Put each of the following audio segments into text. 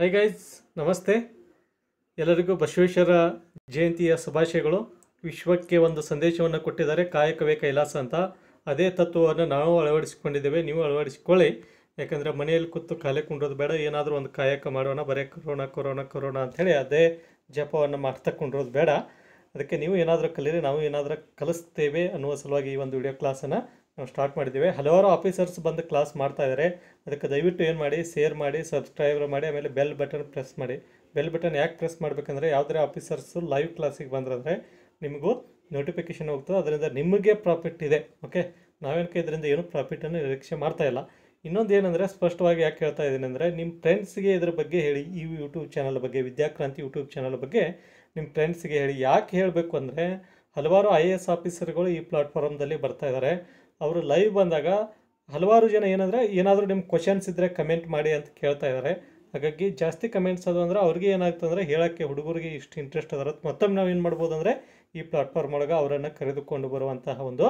high guys ನಮಸ್ತೆ ಎಲ್ಲರಿಗೂ ಬಸವೇಶ್ವರ ಜಯಂತಿಯ ಶುಭಾಶಯಗಳು ವಿಶ್ವಕ್ಕೆ ಒಂದು ಸಂದೇಶವನ್ನು ಕೊಟ್ಟಿದ್ದಾರೆ ಕಾಯಕವೇ ಕೈಲಾಸ ಅಂತ ಅದೇ ತತ್ವವನ್ನು ನಾವು ಅಳವಡಿಸಿಕೊಂಡಿದ್ದೇವೆ ನೀವು ಅಳವಡಿಸಿಕೊಳ್ಳಿ ಯಾಕಂದರೆ ಮನೆಯಲ್ಲಿ ಕೂತು ಕಾಲೇ ಕುಂಡ್ರೋದು ಬೇಡ ಏನಾದರೂ ಒಂದು ಕಾಯಕ ಮಾಡೋಣ ಬರೇ ಕೊರೋನಾ ಕೊರೋನಾ ಕೊರೋನಾ ಅಂಥೇಳಿ ಅದೇ ಜಪವನ್ನು ಮಾಡ್ತಾ ಬೇಡ ಅದಕ್ಕೆ ನೀವು ಏನಾದರೂ ಕಲೀರಿ ನಾವು ಏನಾದರೂ ಕಲಿಸ್ತೇವೆ ಅನ್ನುವ ಸಲುವಾಗಿ ಈ ಒಂದು ವಿಡಿಯೋ ಕ್ಲಾಸನ್ನು ನಾವು ಸ್ಟಾರ್ಟ್ ಮಾಡಿದ್ದೀವಿ ಹಲವಾರು ಆಫೀಸರ್ಸ್ ಬಂದು ಕ್ಲಾಸ್ ಮಾಡ್ತಾ ಇದ್ದಾರೆ ಅದಕ್ಕೆ ದಯವಿಟ್ಟು ಏನು ಮಾಡಿ ಶೇರ್ ಮಾಡಿ ಸಬ್ಸ್ಕ್ರೈಬರ್ ಮಾಡಿ ಆಮೇಲೆ ಬೆಲ್ ಬಟನ್ ಪ್ರೆಸ್ ಮಾಡಿ ಬೆಲ್ ಬಟನ್ ಯಾಕೆ ಪ್ರೆಸ್ ಮಾಡಬೇಕಂದ್ರೆ ಯಾವುದೇ ಆಫೀಸರ್ಸು ಲೈವ್ ಕ್ಲಾಸಿಗೆ ಬಂದ್ರಂದರೆ ನಿಮಗೂ ನೋಟಿಫಿಕೇಷನ್ ಹೋಗ್ತದೆ ಅದರಿಂದ ನಿಮಗೆ ಪ್ರಾಫಿಟ್ ಇದೆ ಓಕೆ ನಾವೇನಕ್ಕೆ ಇದರಿಂದ ಏನು ಪ್ರಾಫಿಟನ್ನು ನಿರೀಕ್ಷೆ ಮಾಡ್ತಾ ಇಲ್ಲ ಇನ್ನೊಂದು ಏನಂದರೆ ಸ್ಪಷ್ಟವಾಗಿ ಯಾಕೆ ಹೇಳ್ತಾ ಇದ್ದೀನಿ ಅಂದರೆ ನಿಮ್ಮ ಫ್ರೆಂಡ್ಸ್ಗೆ ಇದ್ರ ಬಗ್ಗೆ ಹೇಳಿ ಈ ಯೂಟ್ಯೂಬ್ ಚಾನಲ್ ಬಗ್ಗೆ ವಿದ್ಯಾಕ್ರಾಂತಿ ಯೂಟ್ಯೂಬ್ ಚಾನಲ್ ಬಗ್ಗೆ ನಿಮ್ಮ ಫ್ರೆಂಡ್ಸ್ಗೆ ಹೇಳಿ ಯಾಕೆ ಹೇಳಬೇಕು ಅಂದರೆ ಹಲವಾರು ಐ ಎ ಎಸ್ ಆಫೀಸರ್ಗಳು ಈ ಪ್ಲಾಟ್ಫಾರ್ಮ್ದಲ್ಲಿ ಬರ್ತಾ ಇದ್ದಾರೆ ಅವರು ಲೈವ್ ಬಂದಾಗ ಹಲವಾರು ಜನ ಏನಂದರೆ ಏನಾದರೂ ನಿಮ್ಮ ಕ್ವಶನ್ಸ್ ಇದ್ದರೆ ಕಮೆಂಟ್ ಮಾಡಿ ಅಂತ ಕೇಳ್ತಾ ಇದ್ದಾರೆ ಹಾಗಾಗಿ ಜಾಸ್ತಿ ಕಮೆಂಟ್ಸ್ ಅದು ಅಂದರೆ ಅವ್ರಿಗೆ ಏನಾಗ್ತದೆ ಅಂದರೆ ಹೇಳೋಕ್ಕೆ ಹುಡುಗರಿಗೆ ಇಷ್ಟು ಇಂಟ್ರೆಸ್ಟ್ ಅದರ ಮತ್ತೊಮ್ಮೆ ನಾವು ಏನು ಮಾಡ್ಬೋದು ಅಂದರೆ ಈ ಪ್ಲಾಟ್ಫಾರ್ಮ್ ಒಳಗೆ ಅವರನ್ನು ಕರೆದುಕೊಂಡು ಬರುವಂತಹ ಒಂದು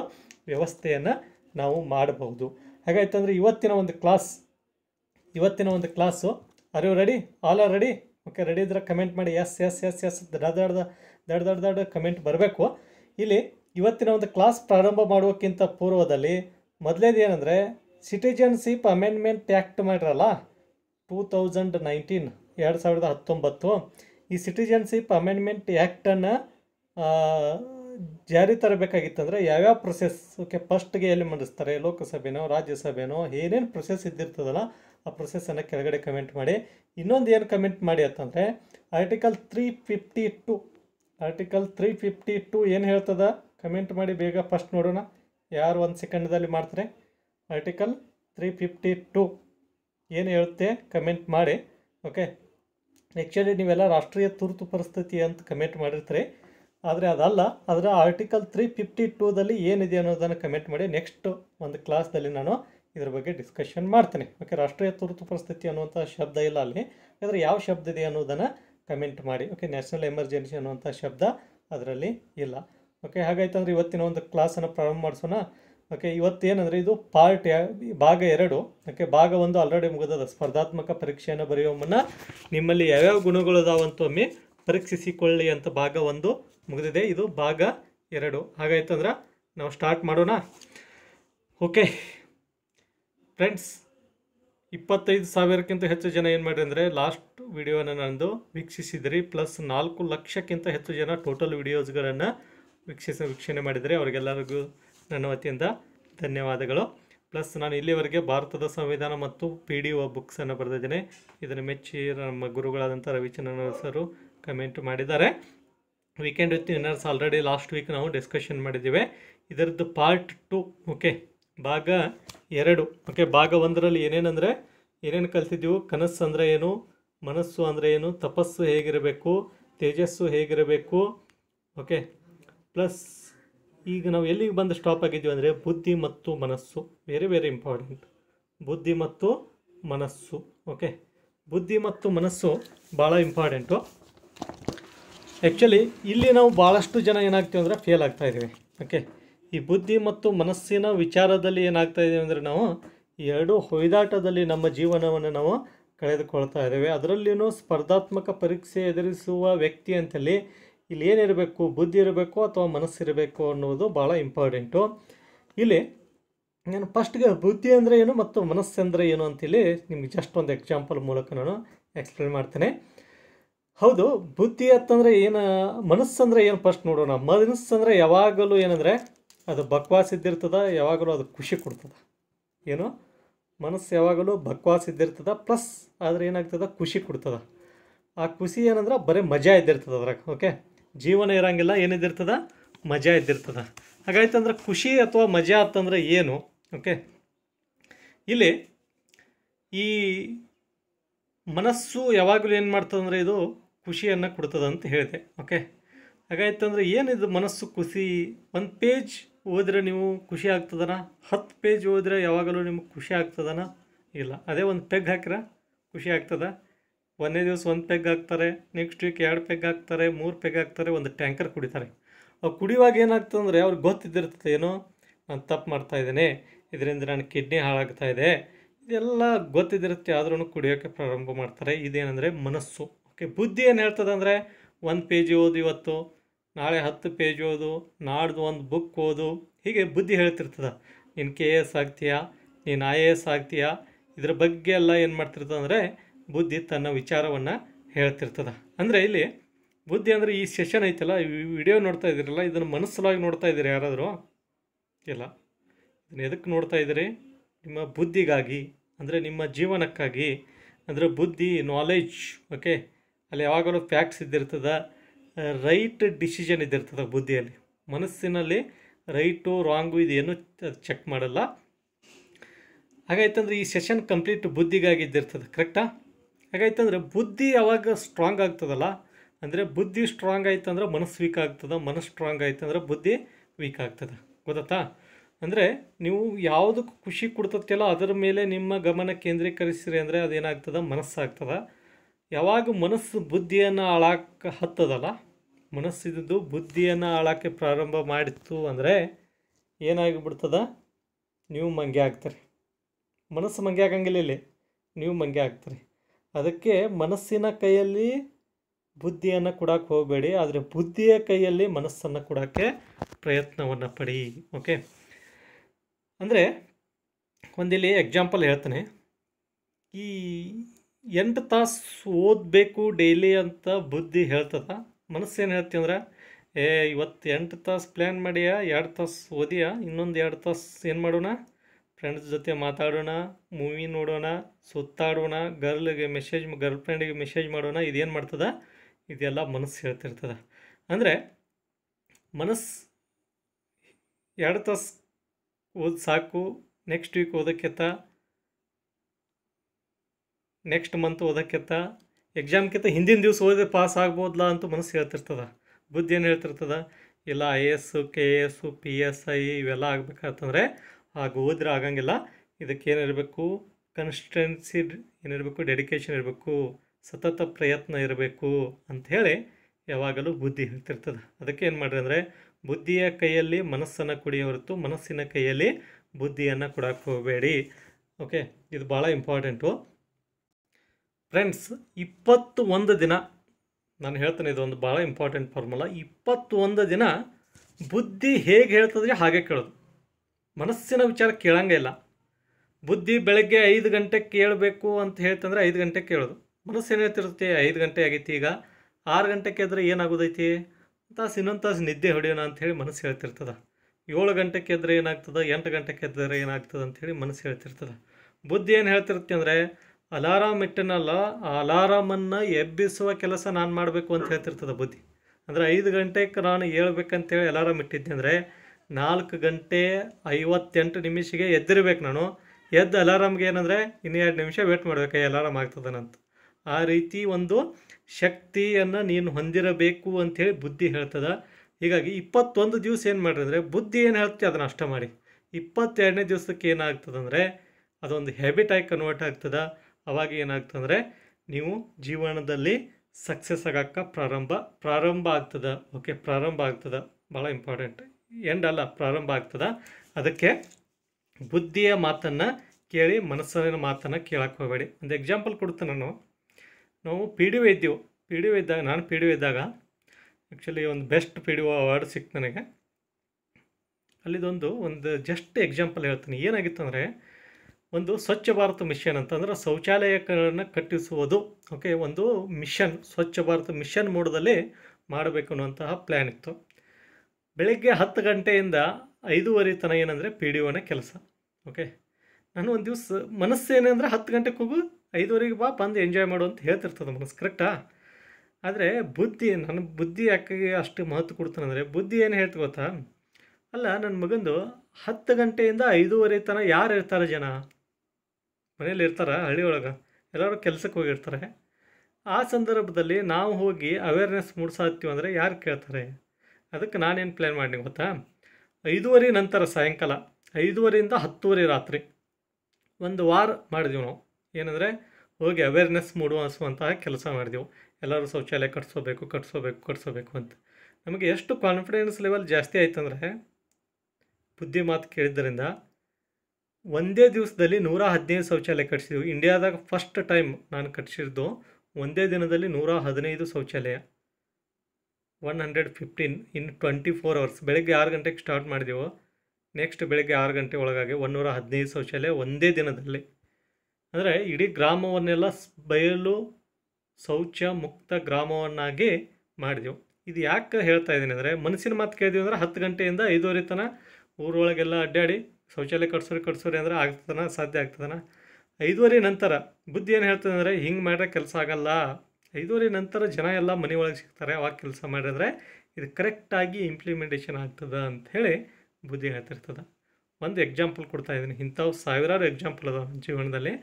ವ್ಯವಸ್ಥೆಯನ್ನು ನಾವು ಮಾಡಬಹುದು ಹಾಗಾಯ್ತಂದರೆ ಇವತ್ತಿನ ಒಂದು ಕ್ಲಾಸ್ ಇವತ್ತಿನ ಒಂದು ಕ್ಲಾಸು ಅರಿವು ready all are ready okay ready ಇದ್ರೆ ಕಮೆಂಟ್ ಮಾಡಿ ಎಸ್ ಎಸ್ ಎಸ್ ಎಸ್ ದಡ ದಡ್ದ ದಡ ದಡ್ ದಡ್ ಕಮೆಂಟ್ ಬರಬೇಕು ಇಲ್ಲಿ ಇವತ್ತಿನ ಒಂದು ಕ್ಲಾಸ್ ಪ್ರಾರಂಭ ಮಾಡೋಕ್ಕಿಂತ ಪೂರ್ವದಲ್ಲಿ ಮೊದಲೇದು ಏನಂದರೆ ಸಿಟಿಜನ್ಶಿಪ್ ಅಮೆಂಡ್ಮೆಂಟ್ ಆ್ಯಕ್ಟ್ ಮಾಡಿರಲ್ಲ ಟೂ ತೌಸಂಡ್ ನೈನ್ಟೀನ್ ಎರಡು ಸಾವಿರದ ಹತ್ತೊಂಬತ್ತು ಈ ಸಿಟಿಜನ್ಶಿಪ್ ಅಮೆಂಡ್ಮೆಂಟ್ ಆ್ಯಕ್ಟನ್ನು ಜಾರಿ ತರಬೇಕಾಗಿತ್ತಂದರೆ ಯಾವ್ಯಾವ ಪ್ರೊಸೆಸ್ ಓಕೆ ಫಸ್ಟ್ಗೆ ಎಲ್ಲಿ ಮಂಡಿಸ್ತಾರೆ ಲೋಕಸಭೆನೋ ರಾಜ್ಯಸಭೆನೋ ಏನೇನು ಪ್ರೊಸೆಸ್ ಇದ್ದಿರ್ತದಲ್ಲ ಆ ಪ್ರೊಸೆಸನ್ನು ಕೆಳಗಡೆ ಕಮೆಂಟ್ ಮಾಡಿ ಇನ್ನೊಂದು ಏನು ಕಮೆಂಟ್ ಮಾಡಿ ಅಂತಂದರೆ article three fifty two article three fifty two ಏನು ಹೇಳ್ತದ ಕಮೆಂಟ್ ಮಾಡಿ ಬೇಗ ಫಸ್ಟ್ ನೋಡೋಣ ಯಾರು ಒಂದು ಸೆಕೆಂಡ್ದಲ್ಲಿ ಮಾಡ್ತಾರೆ ಆರ್ಟಿಕಲ್ ತ್ರೀ ಫಿಫ್ಟಿ ಟು ಏನು ಹೇಳುತ್ತೆ ಕಮೆಂಟ್ ಮಾಡಿ ಓಕೆ ಆ್ಯಕ್ಚುಲಿ ನೀವೆಲ್ಲ ರಾಷ್ಟ್ರೀಯ ತುರ್ತು ಪರಿಸ್ಥಿತಿ ಅಂತ ಕಮೆಂಟ್ ಮಾಡಿರ್ತೀರಿ ಆದರೆ ಅದಲ್ಲ ಅದರ ಆರ್ಟಿಕಲ್ ತ್ರೀ ಫಿಫ್ಟಿ ಟೂದಲ್ಲಿ ಏನಿದೆ ಅನ್ನೋದನ್ನು ಕಮೆಂಟ್ ಮಾಡಿ ನೆಕ್ಸ್ಟ್ ಒಂದು ಕ್ಲಾಸ್ದಲ್ಲಿ ನಾನು ಇದ್ರ ಬಗ್ಗೆ ಡಿಸ್ಕಷನ್ ಮಾಡ್ತೇನೆ ಓಕೆ ರಾಷ್ಟ್ರೀಯ ತುರ್ತು ಪರಿಸ್ಥಿತಿ ಅನ್ನುವಂಥ ಶಬ್ದ ಇಲ್ಲ ಅಲ್ಲಿ ಇದರ ಯಾವ ಶಬ್ದ ಇದೆ ಅನ್ನೋದನ್ನು ಕಮೆಂಟ್ ಮಾಡಿ ಓಕೆ ನ್ಯಾಷನಲ್ ಎಮರ್ಜೆನ್ಸಿ ಅನ್ನುವಂಥ ಶಬ್ದ ಅದರಲ್ಲಿ ಇಲ್ಲ ಓಕೆ ಹಾಗಾಯ್ತಂದ್ರೆ ಇವತ್ತಿನ ಒಂದು ಕ್ಲಾಸನ್ನು ಪ್ರಾರಂಭ ಮಾಡಿಸೋಣ ಓಕೆ ಇವತ್ತೇನಂದರೆ ಇದು ಪಾರ್ಟ್ ಭಾಗ ಎರಡು ಓಕೆ ಭಾಗ ಒಂದು ಆಲ್ರೆಡಿ ಮುಗಿದದ ಸ್ಪರ್ಧಾತ್ಮಕ ಪರೀಕ್ಷೆಯನ್ನು ಬರೆಯುವ ಮುನ್ನ ನಿಮ್ಮಲ್ಲಿ ಯಾವ್ಯಾವ ಗುಣಗಳು ಒಮ್ಮೆ ಪರೀಕ್ಷಿಸಿಕೊಳ್ಳಿ ಅಂತ ಭಾಗ ಒಂದು ಮುಗಿದಿದೆ ಇದು ಭಾಗ ಎರಡು ಹಾಗಾಯ್ತಂದ್ರೆ ನಾವು ಸ್ಟಾರ್ಟ್ ಮಾಡೋಣ ಓಕೆ ಫ್ರೆಂಡ್ಸ್ ಇಪ್ಪತ್ತೈದು ಸಾವಿರಕ್ಕಿಂತ ಹೆಚ್ಚು ಜನ ಏನು ಮಾಡಿ ಅಂದರೆ ಲಾಸ್ಟ್ ವಿಡಿಯೋನ ನಂದು ವೀಕ್ಷಿಸಿದ್ರಿ ಪ್ಲಸ್ ನಾಲ್ಕು ಲಕ್ಷಕ್ಕಿಂತ ಹೆಚ್ಚು ಜನ ಟೋಟಲ್ ವಿಡಿಯೋಸ್ಗಳನ್ನು ವೀಕ್ಷಿಸ ವೀಕ್ಷಣೆ ಮಾಡಿದರೆ ಅವರಿಗೆಲ್ಲರಿಗೂ ನನ್ನ ವತಿಯಿಂದ ಧನ್ಯವಾದಗಳು ಪ್ಲಸ್ ನಾನು ಇಲ್ಲಿವರೆಗೆ ಭಾರತದ ಸಂವಿಧಾನ ಮತ್ತು ಪಿ ಡಿ ಒ ಬುಕ್ಸನ್ನು ಬರೆದಿದ್ದೇನೆ ಇದನ್ನು ಮೆಚ್ಚಿ ನಮ್ಮ ಗುರುಗಳಾದಂಥ ರವಿಚಂದ್ರನ್ ಸರು ಕಮೆಂಟ್ ಮಾಡಿದ್ದಾರೆ weekend with winners already last week ನಾವು ಡಿಸ್ಕಷನ್ ಮಾಡಿದ್ದೀವಿ ಇದರದ್ದು ಪಾರ್ಟ್ ಟು ಓಕೆ ಭಾಗ ಎರಡು ಓಕೆ ಭಾಗ ಒಂದರಲ್ಲಿ ಏನೇನಂದರೆ ಏನೇನು ಕಲ್ತಿದ್ದೀವು ಕನಸು ಅಂದರೆ ಏನು ಮನಸ್ಸು ಅಂದರೆ ಏನು ತಪಸ್ಸು ಹೇಗಿರಬೇಕು ತೇಜಸ್ಸು ಹೇಗಿರಬೇಕು ಓಕೆ ಪ್ಲಸ್ ಈಗ ನಾವು ಎಲ್ಲಿಗೆ ಬಂದು ಸ್ಟಾಪ್ ಆಗಿದ್ದೀವಿ ಅಂದರೆ ಬುದ್ಧಿ ಮತ್ತು ಮನಸ್ಸು ವೆರಿ ವೆರಿ ಇಂಪಾರ್ಟೆಂಟ್ ಬುದ್ಧಿ ಮತ್ತು ಮನಸ್ಸು ಓಕೆ ಬುದ್ಧಿ ಮತ್ತು ಮನಸ್ಸು ಭಾಳ ಇಂಪಾರ್ಟೆಂಟು ಆ್ಯಕ್ಚುಲಿ ಇಲ್ಲಿ ನಾವು ಭಾಳಷ್ಟು ಜನ ಏನಾಗ್ತೀವಿ ಅಂದರೆ ಫೇಲ್ ಆಗ್ತಾಯಿದ್ದೀವಿ ಓಕೆ ಈ ಬುದ್ಧಿ ಮತ್ತು ಮನಸ್ಸಿನ ವಿಚಾರದಲ್ಲಿ ಏನಾಗ್ತಾ ಇದ್ದೀವಿ ಅಂದರೆ ನಾವು ಎರಡು ಹೊಯ್ದಾಟದಲ್ಲಿ ನಮ್ಮ ಜೀವನವನ್ನು ನಾವು ಕಳೆದುಕೊಳ್ತಾ ಇದ್ದೇವೆ ಅದರಲ್ಲಿಯೂ ಸ್ಪರ್ಧಾತ್ಮಕ ಪರೀಕ್ಷೆ ಎದುರಿಸುವ ವ್ಯಕ್ತಿ ಅಂತೇಳಿ ಇಲ್ಲಿ ಏನಿರಬೇಕು ಬುದ್ಧಿ ಇರಬೇಕು ಅಥವಾ ಮನಸ್ಸಿರಬೇಕು ಅನ್ನೋದು ಭಾಳ ಇಂಪಾರ್ಟೆಂಟು ಇಲ್ಲಿ ನಾನು ಫಸ್ಟ್ಗೆ ಬುದ್ಧಿ ಅಂದರೆ ಏನು ಮತ್ತು ಮನಸ್ಸು ಅಂದರೆ ಏನು ಅಂತೇಳಿ ನಿಮ್ಗೆ ಜಸ್ಟ್ ಒಂದು ಎಕ್ಸಾಂಪಲ್ ಮೂಲಕ ನಾನು ಎಕ್ಸ್ಪ್ಲೇನ್ ಮಾಡ್ತೇನೆ ಹೌದು ಬುದ್ಧಿ ಅಂತಂದರೆ ಏನು ಮನಸ್ಸು ಅಂದರೆ ಏನು ಫಸ್ಟ್ ನೋಡೋಣ ಮನಸ್ಸು ಅಂದರೆ ಯಾವಾಗಲೂ ಏನಂದರೆ ಅದು ಬಕ್ವಾಸ್ ಇದ್ದಿರ್ತದ ಯಾವಾಗಲೂ ಅದು ಖುಷಿ ಕೊಡ್ತದೆ ಏನು ಮನಸ್ಸು ಯಾವಾಗಲೂ ಬಕ್ವಾಸ್ ಇದ್ದಿರ್ತದ ಪ್ಲಸ್ ಆದರೆ ಏನಾಗ್ತದ ಖುಷಿ ಕೊಡ್ತದ ಆ ಖುಷಿ ಏನಂದ್ರೆ ಬರೀ ಮಜಾ ಇದ್ದಿರ್ತದ ಅದ್ರಾಗ ಓಕೆ ಜೀವನ ಇರೋಂಗಿಲ್ಲ ಏನಿದ್ದಿರ್ತದ ಮಜಾ ಇದ್ದಿರ್ತದ ಅಂದ್ರೆ ಖುಷಿ ಅಥವಾ ಮಜಾ ಅಂತಂದ್ರೆ ಏನು ಓಕೆ ಇಲ್ಲಿ ಈ ಮನಸ್ಸು ಯಾವಾಗಲೂ ಏನು ಮಾಡ್ತದಂದ್ರೆ ಇದು ಖುಷಿಯನ್ನು ಕೊಡ್ತದೆ ಅಂತ ಹೇಳಿದೆ ಓಕೆ ಹಾಗಾಯ್ತಂದ್ರೆ ಏನಿದು ಮನಸ್ಸು ಖುಷಿ ಒಂದು ಪೇಜ್ ಓದ್ರೆ ನೀವು ಖುಷಿ ಆಗ್ತದನ ಹತ್ತು ಪೇಜ್ ಓದ್ರೆ ಯಾವಾಗಲೂ ನಿಮಗೆ ಖುಷಿ ಆಗ್ತದನ ಇಲ್ಲ ಅದೇ ಒಂದು ಪೆಗ್ ಹಾಕಿರ ಖುಷಿ ಆಗ್ತದ ಒಂದೇ ದಿವಸ ಒಂದು ಪೆಗ್ ಹಾಕ್ತಾರೆ ನೆಕ್ಸ್ಟ್ ವೀಕ್ ಎರಡು ಪೆಗ್ ಹಾಕ್ತಾರೆ ಮೂರು ಪೆಗ್ ಹಾಕ್ತಾರೆ ಒಂದು ಟ್ಯಾಂಕರ್ ಕುಡಿತಾರೆ ಅವ್ರು ಕುಡಿಯುವಾಗ ಏನಾಗ್ತದೆ ಅಂದರೆ ಅವ್ರಿಗೆ ಗೊತ್ತಿದ್ದಿರ್ತದೆ ಏನೋ ನಾನು ತಪ್ಪು ಮಾಡ್ತಾಯಿದ್ದೇನೆ ಇದರಿಂದ ನನ್ನ ಕಿಡ್ನಿ ಹಾಳಾಗ್ತಾ ಇದೆ ಇದೆಲ್ಲ ಗೊತ್ತಿದ್ದಿರುತ್ತೆ ಆದ್ರೂ ಕುಡಿಯೋಕ್ಕೆ ಪ್ರಾರಂಭ ಮಾಡ್ತಾರೆ ಇದೇನಂದರೆ ಮನಸ್ಸು ಓಕೆ ಬುದ್ಧಿ ಏನು ಹೇಳ್ತದಂದರೆ ಒಂದು ಪೇಜ್ ಓದು ಇವತ್ತು ನಾಳೆ ಹತ್ತು ಪೇಜ್ ಓದು ನಾಡ್ದು ಒಂದು ಬುಕ್ ಓದು ಹೀಗೆ ಬುದ್ಧಿ ಹೇಳ್ತಿರ್ತದೆ ನೀನು ಕೆ ಎ ಎಸ್ ಆಗ್ತೀಯಾ ನೀನು ಐ ಎ ಎಸ್ ಆಗ್ತೀಯಾ ಇದ್ರ ಬಗ್ಗೆ ಎಲ್ಲ ಏನು ಮಾಡ್ತಿರ್ತದೆ ಅಂದರೆ ಬುದ್ಧಿ ತನ್ನ ವಿಚಾರವನ್ನು ಹೇಳ್ತಿರ್ತದೆ ಅಂದರೆ ಇಲ್ಲಿ ಬುದ್ಧಿ ಅಂದರೆ ಈ ಸೆಷನ್ ಐತಲ್ಲ ವಿಡಿಯೋ ನೋಡ್ತಾ ಇದ್ದೀರಲ್ಲ ಇದನ್ನು ಮನಸ್ಸಲಾಗಿ ನೋಡ್ತಾ ಇದ್ದೀರಿ ಯಾರಾದರೂ ಇಲ್ಲ ಇದನ್ನು ಎದಕ್ಕೆ ನೋಡ್ತಾ ಇದ್ದೀರಿ ನಿಮ್ಮ ಬುದ್ಧಿಗಾಗಿ ಅಂದರೆ ನಿಮ್ಮ ಜೀವನಕ್ಕಾಗಿ ಅಂದರೆ ಬುದ್ಧಿ ನಾಲೆಜ್ ಓಕೆ ಅಲ್ಲಿ ಯಾವಾಗಲೂ ಫ್ಯಾಕ್ಟ್ಸ್ ಇದ್ದಿರ್ತದೆ ರೈಟ್ ಡಿಸಿಷನ್ ಇದ್ದಿರ್ತದೆ ಬುದ್ಧಿಯಲ್ಲಿ ಮನಸ್ಸಿನಲ್ಲಿ ರೈಟು ರಾಂಗು ಇದು ಚೆಕ್ ಮಾಡಲ್ಲ ಹಾಗಾಯ್ತಂದ್ರೆ ಈ ಸೆಷನ್ ಕಂಪ್ಲೀಟ್ ಬುದ್ಧಿಗಾಗಿ ಇದ್ದಿರ್ತದೆ ಕರೆಕ್ಟಾ ಹೇಗಾಯ್ತಂದ್ರೆ ಬುದ್ಧಿ ಯಾವಾಗ ಸ್ಟ್ರಾಂಗ್ ಆಗ್ತದಲ್ಲ ಅಂದರೆ ಬುದ್ಧಿ ಸ್ಟ್ರಾಂಗ್ ಆಯ್ತಂದ್ರೆ ಮನಸ್ಸು ವೀಕ್ ಆಗ್ತದೆ ಮನಸ್ಸು ಸ್ಟ್ರಾಂಗ್ ಆಯ್ತು ಆಯ್ತಂದ್ರೆ ಬುದ್ಧಿ ವೀಕ್ ಆಗ್ತದೆ ಗೊತ್ತಾ ಅಂದರೆ ನೀವು ಯಾವುದಕ್ಕೆ ಖುಷಿ ಕೊಡ್ತತ್ತಲ್ಲ ಅದರ ಮೇಲೆ ನಿಮ್ಮ ಗಮನ ಕೇಂದ್ರೀಕರಿಸಿರಿ ಅಂದರೆ ಅದೇನಾಗ್ತದೆ ಮನಸ್ಸಾಗ್ತದೆ ಯಾವಾಗ ಮನಸ್ಸು ಬುದ್ಧಿಯನ್ನು ಆಳಾಕ ಹತ್ತದಲ್ಲ ಮನಸ್ಸಿದ್ದು ಬುದ್ಧಿಯನ್ನು ಆಳಕ್ಕೆ ಪ್ರಾರಂಭ ಮಾಡಿತ್ತು ಅಂದರೆ ಏನಾಗಿಬಿಡ್ತದ ನೀವು ಮಂಗೆ ಆಗ್ತಾರೆ ಮನಸ್ಸು ಮಂಗೆ ಆಗಂಗಿಲ್ಲ ಇಲ್ಲಿ ನೀವು ಮಂಗೆ ಆಗ್ತಾರೆ ಅದಕ್ಕೆ ಮನಸ್ಸಿನ ಕೈಯಲ್ಲಿ ಬುದ್ಧಿಯನ್ನು ಕೊಡೋಕ್ಕೆ ಹೋಗಬೇಡಿ ಆದರೆ ಬುದ್ಧಿಯ ಕೈಯಲ್ಲಿ ಮನಸ್ಸನ್ನು ಕೊಡೋಕ್ಕೆ ಪ್ರಯತ್ನವನ್ನು ಪಡಿ ಓಕೆ ಅಂದರೆ ಒಂದಿಲ್ಲಿ ಎಕ್ಸಾಂಪಲ್ ಹೇಳ್ತೇನೆ ಈ ಎಂಟು ತಾಸು ಓದಬೇಕು ಡೈಲಿ ಅಂತ ಬುದ್ಧಿ ಹೇಳ್ತದ ಮನಸ್ಸೇನು ಹೇಳ್ತಿ ಅಂದ್ರೆ ಏ ಇವತ್ತು ಎಂಟು ತಾಸು ಪ್ಲ್ಯಾನ್ ಮಾಡಿಯಾ ಎರಡು ತಾಸು ಓದಿಯಾ ಇನ್ನೊಂದು ಎರಡು ತಾಸು ಏನು ಮಾಡೋಣ ಫ್ರೆಂಡ್ಸ್ ಜೊತೆ ಮಾತಾಡೋಣ ಮೂವಿ ನೋಡೋಣ ಸುತ್ತಾಡೋಣ ಗರ್ಲ್ಗೆ ಮೆಸೇಜ್ ಗರ್ಲ್ ಫ್ರೆಂಡಿಗೆ ಮೆಸೇಜ್ ಮಾಡೋಣ ಇದೇನು ಮಾಡ್ತದೆ ಇದೆಲ್ಲ ಮನಸ್ಸು ಹೇಳ್ತಿರ್ತದ ಅಂದರೆ ಮನಸ್ಸು ಎರಡು ತಾಸು ಓದಿ ಸಾಕು ನೆಕ್ಸ್ಟ್ ವೀಕ್ ಓದೋಕ್ಕೆತ್ತ ನೆಕ್ಸ್ಟ್ ಮಂತ್ ಓದೋಕ್ಕೆತ್ತ ಎಕ್ಸಾಮ್ಕಿಂತ ಹಿಂದಿನ ದಿವಸ ಓದಿದ್ರೆ ಪಾಸ್ ಆಗ್ಬೋದಲ್ಲ ಅಂತ ಮನಸ್ಸು ಹೇಳ್ತಿರ್ತದ ಬುದ್ಧಿ ಏನು ಹೇಳ್ತಿರ್ತದ ಇಲ್ಲ I A S K A S P S I ಇವೆಲ್ಲ ಆಗಬೇಕಾಗ್ತಂದ್ರೆ ಹಾಗೂ ಹೋದ್ರೆ ಆಗಂಗಿಲ್ಲ ಇದಕ್ಕೆ ಏನಿರಬೇಕು ಕನ್ಸ್ಟೆನ್ಸಿ ಏನಿರಬೇಕು ಡೆಡಿಕೇಶನ್ ಇರಬೇಕು ಸತತ ಪ್ರಯತ್ನ ಇರಬೇಕು ಅಂಥೇಳಿ ಯಾವಾಗಲೂ ಬುದ್ಧಿ ಹೇಳ್ತಿರ್ತದೆ ಅದಕ್ಕೆ ಏನು ಮಾಡ್ರಿ ಅಂದರೆ ಬುದ್ಧಿಯ ಕೈಯಲ್ಲಿ ಮನಸ್ಸನ್ನು ಕುಡಿಯ ಹೊರತು ಮನಸ್ಸಿನ ಕೈಯಲ್ಲಿ ಬುದ್ಧಿಯನ್ನು ಕೊಡೋಕ್ಕೆ ಹೋಗಬೇಡಿ ಓಕೆ ಇದು ಭಾಳ ಇಂಪಾರ್ಟೆಂಟು ಫ್ರೆಂಡ್ಸ್ ಇಪ್ಪತ್ತು ಒಂದು ದಿನ ನಾನು ಹೇಳ್ತೇನೆ ಇದೊಂದು ಭಾಳ ಇಂಪಾರ್ಟೆಂಟ್ ಫಾರ್ಮುಲಾ ಒಂದು ದಿನ ಬುದ್ಧಿ ಹೇಗೆ ಹೇಳ್ತದ್ರೆ ಹಾಗೆ ಕೇಳೋದು ಮನಸ್ಸಿನ ವಿಚಾರ ಕೇಳಂಗಿಲ್ಲ ಬುದ್ಧಿ ಬೆಳಗ್ಗೆ ಐದು ಗಂಟೆಗೆ ಕೇಳಬೇಕು ಅಂತ ಹೇಳ್ತಂದ್ರೆ ಐದು ಗಂಟೆಗೆ ಕೇಳೋದು ಮನಸ್ಸು ಏನು ಹೇಳ್ತಿರುತ್ತೆ ಐದು ಗಂಟೆ ಆಗೈತಿ ಈಗ ಆರು ಗಂಟೆಗೆ ಎದ್ರೆ ಏನಾಗೋದೈತಿ ತಾಸು ಇನ್ನೊಂದು ತಾಸು ನಿದ್ದೆ ಹೊಡೆಯೋಣ ಅಂತ ಹೇಳಿ ಮನಸ್ಸು ಹೇಳ್ತಿರ್ತದೆ ಏಳು ಗಂಟೆಗೆ ಎದ್ರೆ ಏನಾಗ್ತದೆ ಎಂಟು ಗಂಟೆಗೆ ಎದ್ದರೆ ಏನಾಗ್ತದೆ ಅಂಥೇಳಿ ಮನಸ್ಸು ಹೇಳ್ತಿರ್ತದೆ ಬುದ್ಧಿ ಏನು ಹೇಳ್ತಿರುತ್ತೆ ಅಂದರೆ ಅಲಾರಾಮ್ ಇಟ್ಟನಲ್ಲ ಆ ಅಲಾರಾಮನ್ನು ಎಬ್ಬಿಸುವ ಕೆಲಸ ನಾನು ಮಾಡಬೇಕು ಅಂತ ಹೇಳ್ತಿರ್ತದೆ ಬುದ್ಧಿ ಅಂದರೆ ಐದು ಗಂಟೆಗೆ ನಾನು ಹೇಳ್ಬೇಕಂತೇಳಿ ಅಲಾರಾಮ್ ಇಟ್ಟಿದ್ದೆ ಅಂದರೆ ನಾಲ್ಕು ಗಂಟೆ ಐವತ್ತೆಂಟು ನಿಮಿಷಗೆ ಎದ್ದಿರ್ಬೇಕು ನಾನು ಎದ್ದು ಅಲಾರಾಮ್ಗೆ ಏನಂದರೆ ಎರಡು ನಿಮಿಷ ವೇಟ್ ಮಾಡಬೇಕು ಅಲಾರಾಮ್ ಆಗ್ತದನಂತ ಆ ರೀತಿ ಒಂದು ಶಕ್ತಿಯನ್ನು ನೀನು ಹೊಂದಿರಬೇಕು ಅಂಥೇಳಿ ಬುದ್ಧಿ ಹೇಳ್ತದ ಹೀಗಾಗಿ ಇಪ್ಪತ್ತೊಂದು ದಿವಸ ಏನು ಮಾಡಿರಿ ಅಂದರೆ ಬುದ್ಧಿ ಏನು ಹೇಳ್ತೀವಿ ಅದನ್ನು ಅಷ್ಟ ಮಾಡಿ ಇಪ್ಪತ್ತೆರಡನೇ ದಿವಸಕ್ಕೆ ಏನಾಗ್ತದಂದರೆ ಅದೊಂದು ಹ್ಯಾಬಿಟ್ ಆಗಿ ಕನ್ವರ್ಟ್ ಆಗ್ತದ ಅವಾಗ ಏನಾಗ್ತದಂದರೆ ನೀವು ಜೀವನದಲ್ಲಿ ಸಕ್ಸಸ್ ಆಗಕ್ಕೆ ಪ್ರಾರಂಭ ಪ್ರಾರಂಭ ಆಗ್ತದ ಓಕೆ ಪ್ರಾರಂಭ ಆಗ್ತದೆ ಭಾಳ ಇಂಪಾರ್ಟೆಂಟ್ ಎಂಡ್ ಅಲ್ಲ ಪ್ರಾರಂಭ ಆಗ್ತದ ಅದಕ್ಕೆ ಬುದ್ಧಿಯ ಮಾತನ್ನು ಕೇಳಿ ಮನಸ್ಸಿನ ಮಾತನ್ನು ಕೇಳಕ್ಕೆ ಹೋಗಬೇಡಿ ಒಂದು ಎಕ್ಸಾಂಪಲ್ ಕೊಡ್ತೇನೆ ನಾನು ನಾವು ಪಿ ಡಿ ಇದ್ದೆವು ಪಿ ಡಿ ಇದ್ದಾಗ ನಾನು ಪಿ ಡಿ ಇದ್ದಾಗ ಆ್ಯಕ್ಚುಲಿ ಒಂದು best P D O award ಸಿಕ್ತು ನನಗೆ ಅಲ್ಲಿದೊಂದು ಒಂದು ಜಸ್ಟ್ ಎಕ್ಸಾಂಪಲ್ ಹೇಳ್ತೀನಿ ಏನಾಗಿತ್ತು ಅಂದರೆ ಒಂದು ಸ್ವಚ್ಛ ಭಾರತ ಮಿಷನ್ ಅಂತಂದ್ರೆ ಶೌಚಾಲಯಗಳನ್ನು ಕಟ್ಟಿಸುವುದು ಓಕೆ ಒಂದು ಮಿಷನ್ ಸ್ವಚ್ಛ ಭಾರತ ಮಿಷನ್ ಮೋಡದಲ್ಲಿ ಮಾಡಬೇಕು ಅನ್ನುವಂತಹ ಪ್ಲ್ಯಾನ್ ಇತ್ತು ಬೆಳಗ್ಗೆ ಹತ್ತು ಗಂಟೆಯಿಂದ ಐದೂವರೆ ತನಕ ಏನಂದರೆ ಪಿ ಡಿ ಒನೇ ಕೆಲಸ ಓಕೆ ನಾನು ಒಂದು ದಿವಸ ಏನಂದ್ರೆ ಹತ್ತು ಗಂಟೆಗೆ ಹೋಗು ಐದುವರೆಗೆ ಬಾ ಬಂದು ಎಂಜಾಯ್ ಮಾಡು ಅಂತ ಹೇಳ್ತಿರ್ತದೆ ಮನಸ್ಸು ಕರೆಕ್ಟಾ ಆದರೆ ಬುದ್ಧಿ ನನ್ನ ಬುದ್ಧಿ ಯಾಕೆ ಅಷ್ಟು ಮಹತ್ವ ಕೊಡ್ತಾನಂದರೆ ಬುದ್ಧಿ ಏನು ಹೇಳ್ತು ಗೊತ್ತಾ ಅಲ್ಲ ನನ್ನ ಮಗಂದು ಹತ್ತು ಗಂಟೆಯಿಂದ ಐದೂವರೆ ತನ ಯಾರು ಇರ್ತಾರೆ ಜನ ಮನೇಲಿ ಇರ್ತಾರ ಹಳ್ಳಿ ಒಳಗೆ ಎಲ್ಲರೂ ಕೆಲಸಕ್ಕೆ ಹೋಗಿರ್ತಾರೆ ಆ ಸಂದರ್ಭದಲ್ಲಿ ನಾವು ಹೋಗಿ ಅವೇರ್ನೆಸ್ ಮೂಡಿಸಾತ್ತೀವಿ ಅಂದರೆ ಯಾರು ಕೇಳ್ತಾರೆ ಅದಕ್ಕೆ ನಾನೇನು ಪ್ಲ್ಯಾನ್ ಮಾಡಿ ಗೊತ್ತಾ ಐದುವರೆ ನಂತರ ಸಾಯಂಕಾಲ ಐದೂವರೆಯಿಂದ ಹತ್ತುವರೆ ರಾತ್ರಿ ಒಂದು ವಾರ ಮಾಡಿದೆವು ನಾವು ಏನಂದರೆ ಹೋಗಿ ಅವೇರ್ನೆಸ್ ಮೂಡುವಂತಹ ಕೆಲಸ ಮಾಡಿದೆವು ಎಲ್ಲರೂ ಶೌಚಾಲಯ ಕಟ್ಸೋಬೇಕು ಕಟ್ಸೋಬೇಕು ಕಟ್ಸೋಬೇಕು ಅಂತ ನಮಗೆ ಎಷ್ಟು ಕಾನ್ಫಿಡೆನ್ಸ್ ಲೆವೆಲ್ ಜಾಸ್ತಿ ಅಂದರೆ ಬುದ್ಧಿ ಮಾತು ಕೇಳಿದ್ದರಿಂದ ಒಂದೇ ದಿವಸದಲ್ಲಿ ನೂರ ಹದಿನೈದು ಶೌಚಾಲಯ ಕಟ್ಸಿದ್ದೆವು ಇಂಡಿಯಾದಾಗ ಫಸ್ಟ್ ಟೈಮ್ ನಾನು ಕಟ್ಸಿದ್ದು ಒಂದೇ ದಿನದಲ್ಲಿ ನೂರ ಹದಿನೈದು ಶೌಚಾಲಯ one hundred fifteen in twenty four hours ಬೆಳಗ್ಗೆ ಆರು ಗಂಟೆಗೆ ಸ್ಟಾರ್ಟ್ ಮಾಡಿದೆವು ನೆಕ್ಸ್ಟ್ ಬೆಳಗ್ಗೆ ಆರು ಗಂಟೆ ಒಳಗಾಗಿ ಒನ್ನೂರ ಹದಿನೈದು ಶೌಚಾಲಯ ಒಂದೇ ದಿನದಲ್ಲಿ ಅಂದರೆ ಇಡೀ ಗ್ರಾಮವನ್ನೆಲ್ಲ ಬಯಲು ಶೌಚ ಮುಕ್ತ ಗ್ರಾಮವನ್ನಾಗಿ ಮಾಡಿದೆವು ಇದು ಯಾಕೆ ಹೇಳ್ತಾ ಇದ್ದೀನಿ ಅಂದರೆ ಮನಸ್ಸಿನ ಮಾತು ಕೇಳಿದ್ವಿ ಅಂದರೆ ಹತ್ತು ಗಂಟೆಯಿಂದ ಐದುವರೆ ತನ ಊರೊಳಗೆಲ್ಲ ಅಡ್ಡಾಡಿ ಶೌಚಾಲಯ ಕಟ್ಸೋರಿ ಕಟ್ಸೋರಿ ಅಂದರೆ ಆಗ್ತದನ ಸಾಧ್ಯ ಆಗ್ತದನ ಐದುವರೆ ನಂತರ ಬುದ್ಧಿ ಏನು ಹೇಳ್ತದೆ ಅಂದರೆ ಹಿಂಗೆ ಮಾಡ್ರೆ ಕೆಲಸ ಆಗಲ್ಲ ಐದೂವರೆ ನಂತರ ಜನ ಎಲ್ಲ ಮನೆ ಒಳಗೆ ಸಿಗ್ತಾರೆ ಅವಾಗ ಕೆಲಸ ಮಾಡಿದ್ರೆ ಇದು ಕರೆಕ್ಟಾಗಿ ಇಂಪ್ಲಿಮೆಂಟೇಷನ್ ಆಗ್ತದೆ ಅಂಥೇಳಿ ಬುದ್ಧಿ ಹೇಳ್ತಿರ್ತದೆ ಒಂದು ಎಕ್ಸಾಂಪಲ್ ಕೊಡ್ತಾ ಇದ್ದೀನಿ ಇಂಥವು ಸಾವಿರಾರು ಎಕ್ಸಾಂಪಲ್ ಅದಾವೆ ಜೀವನದಲ್ಲಿ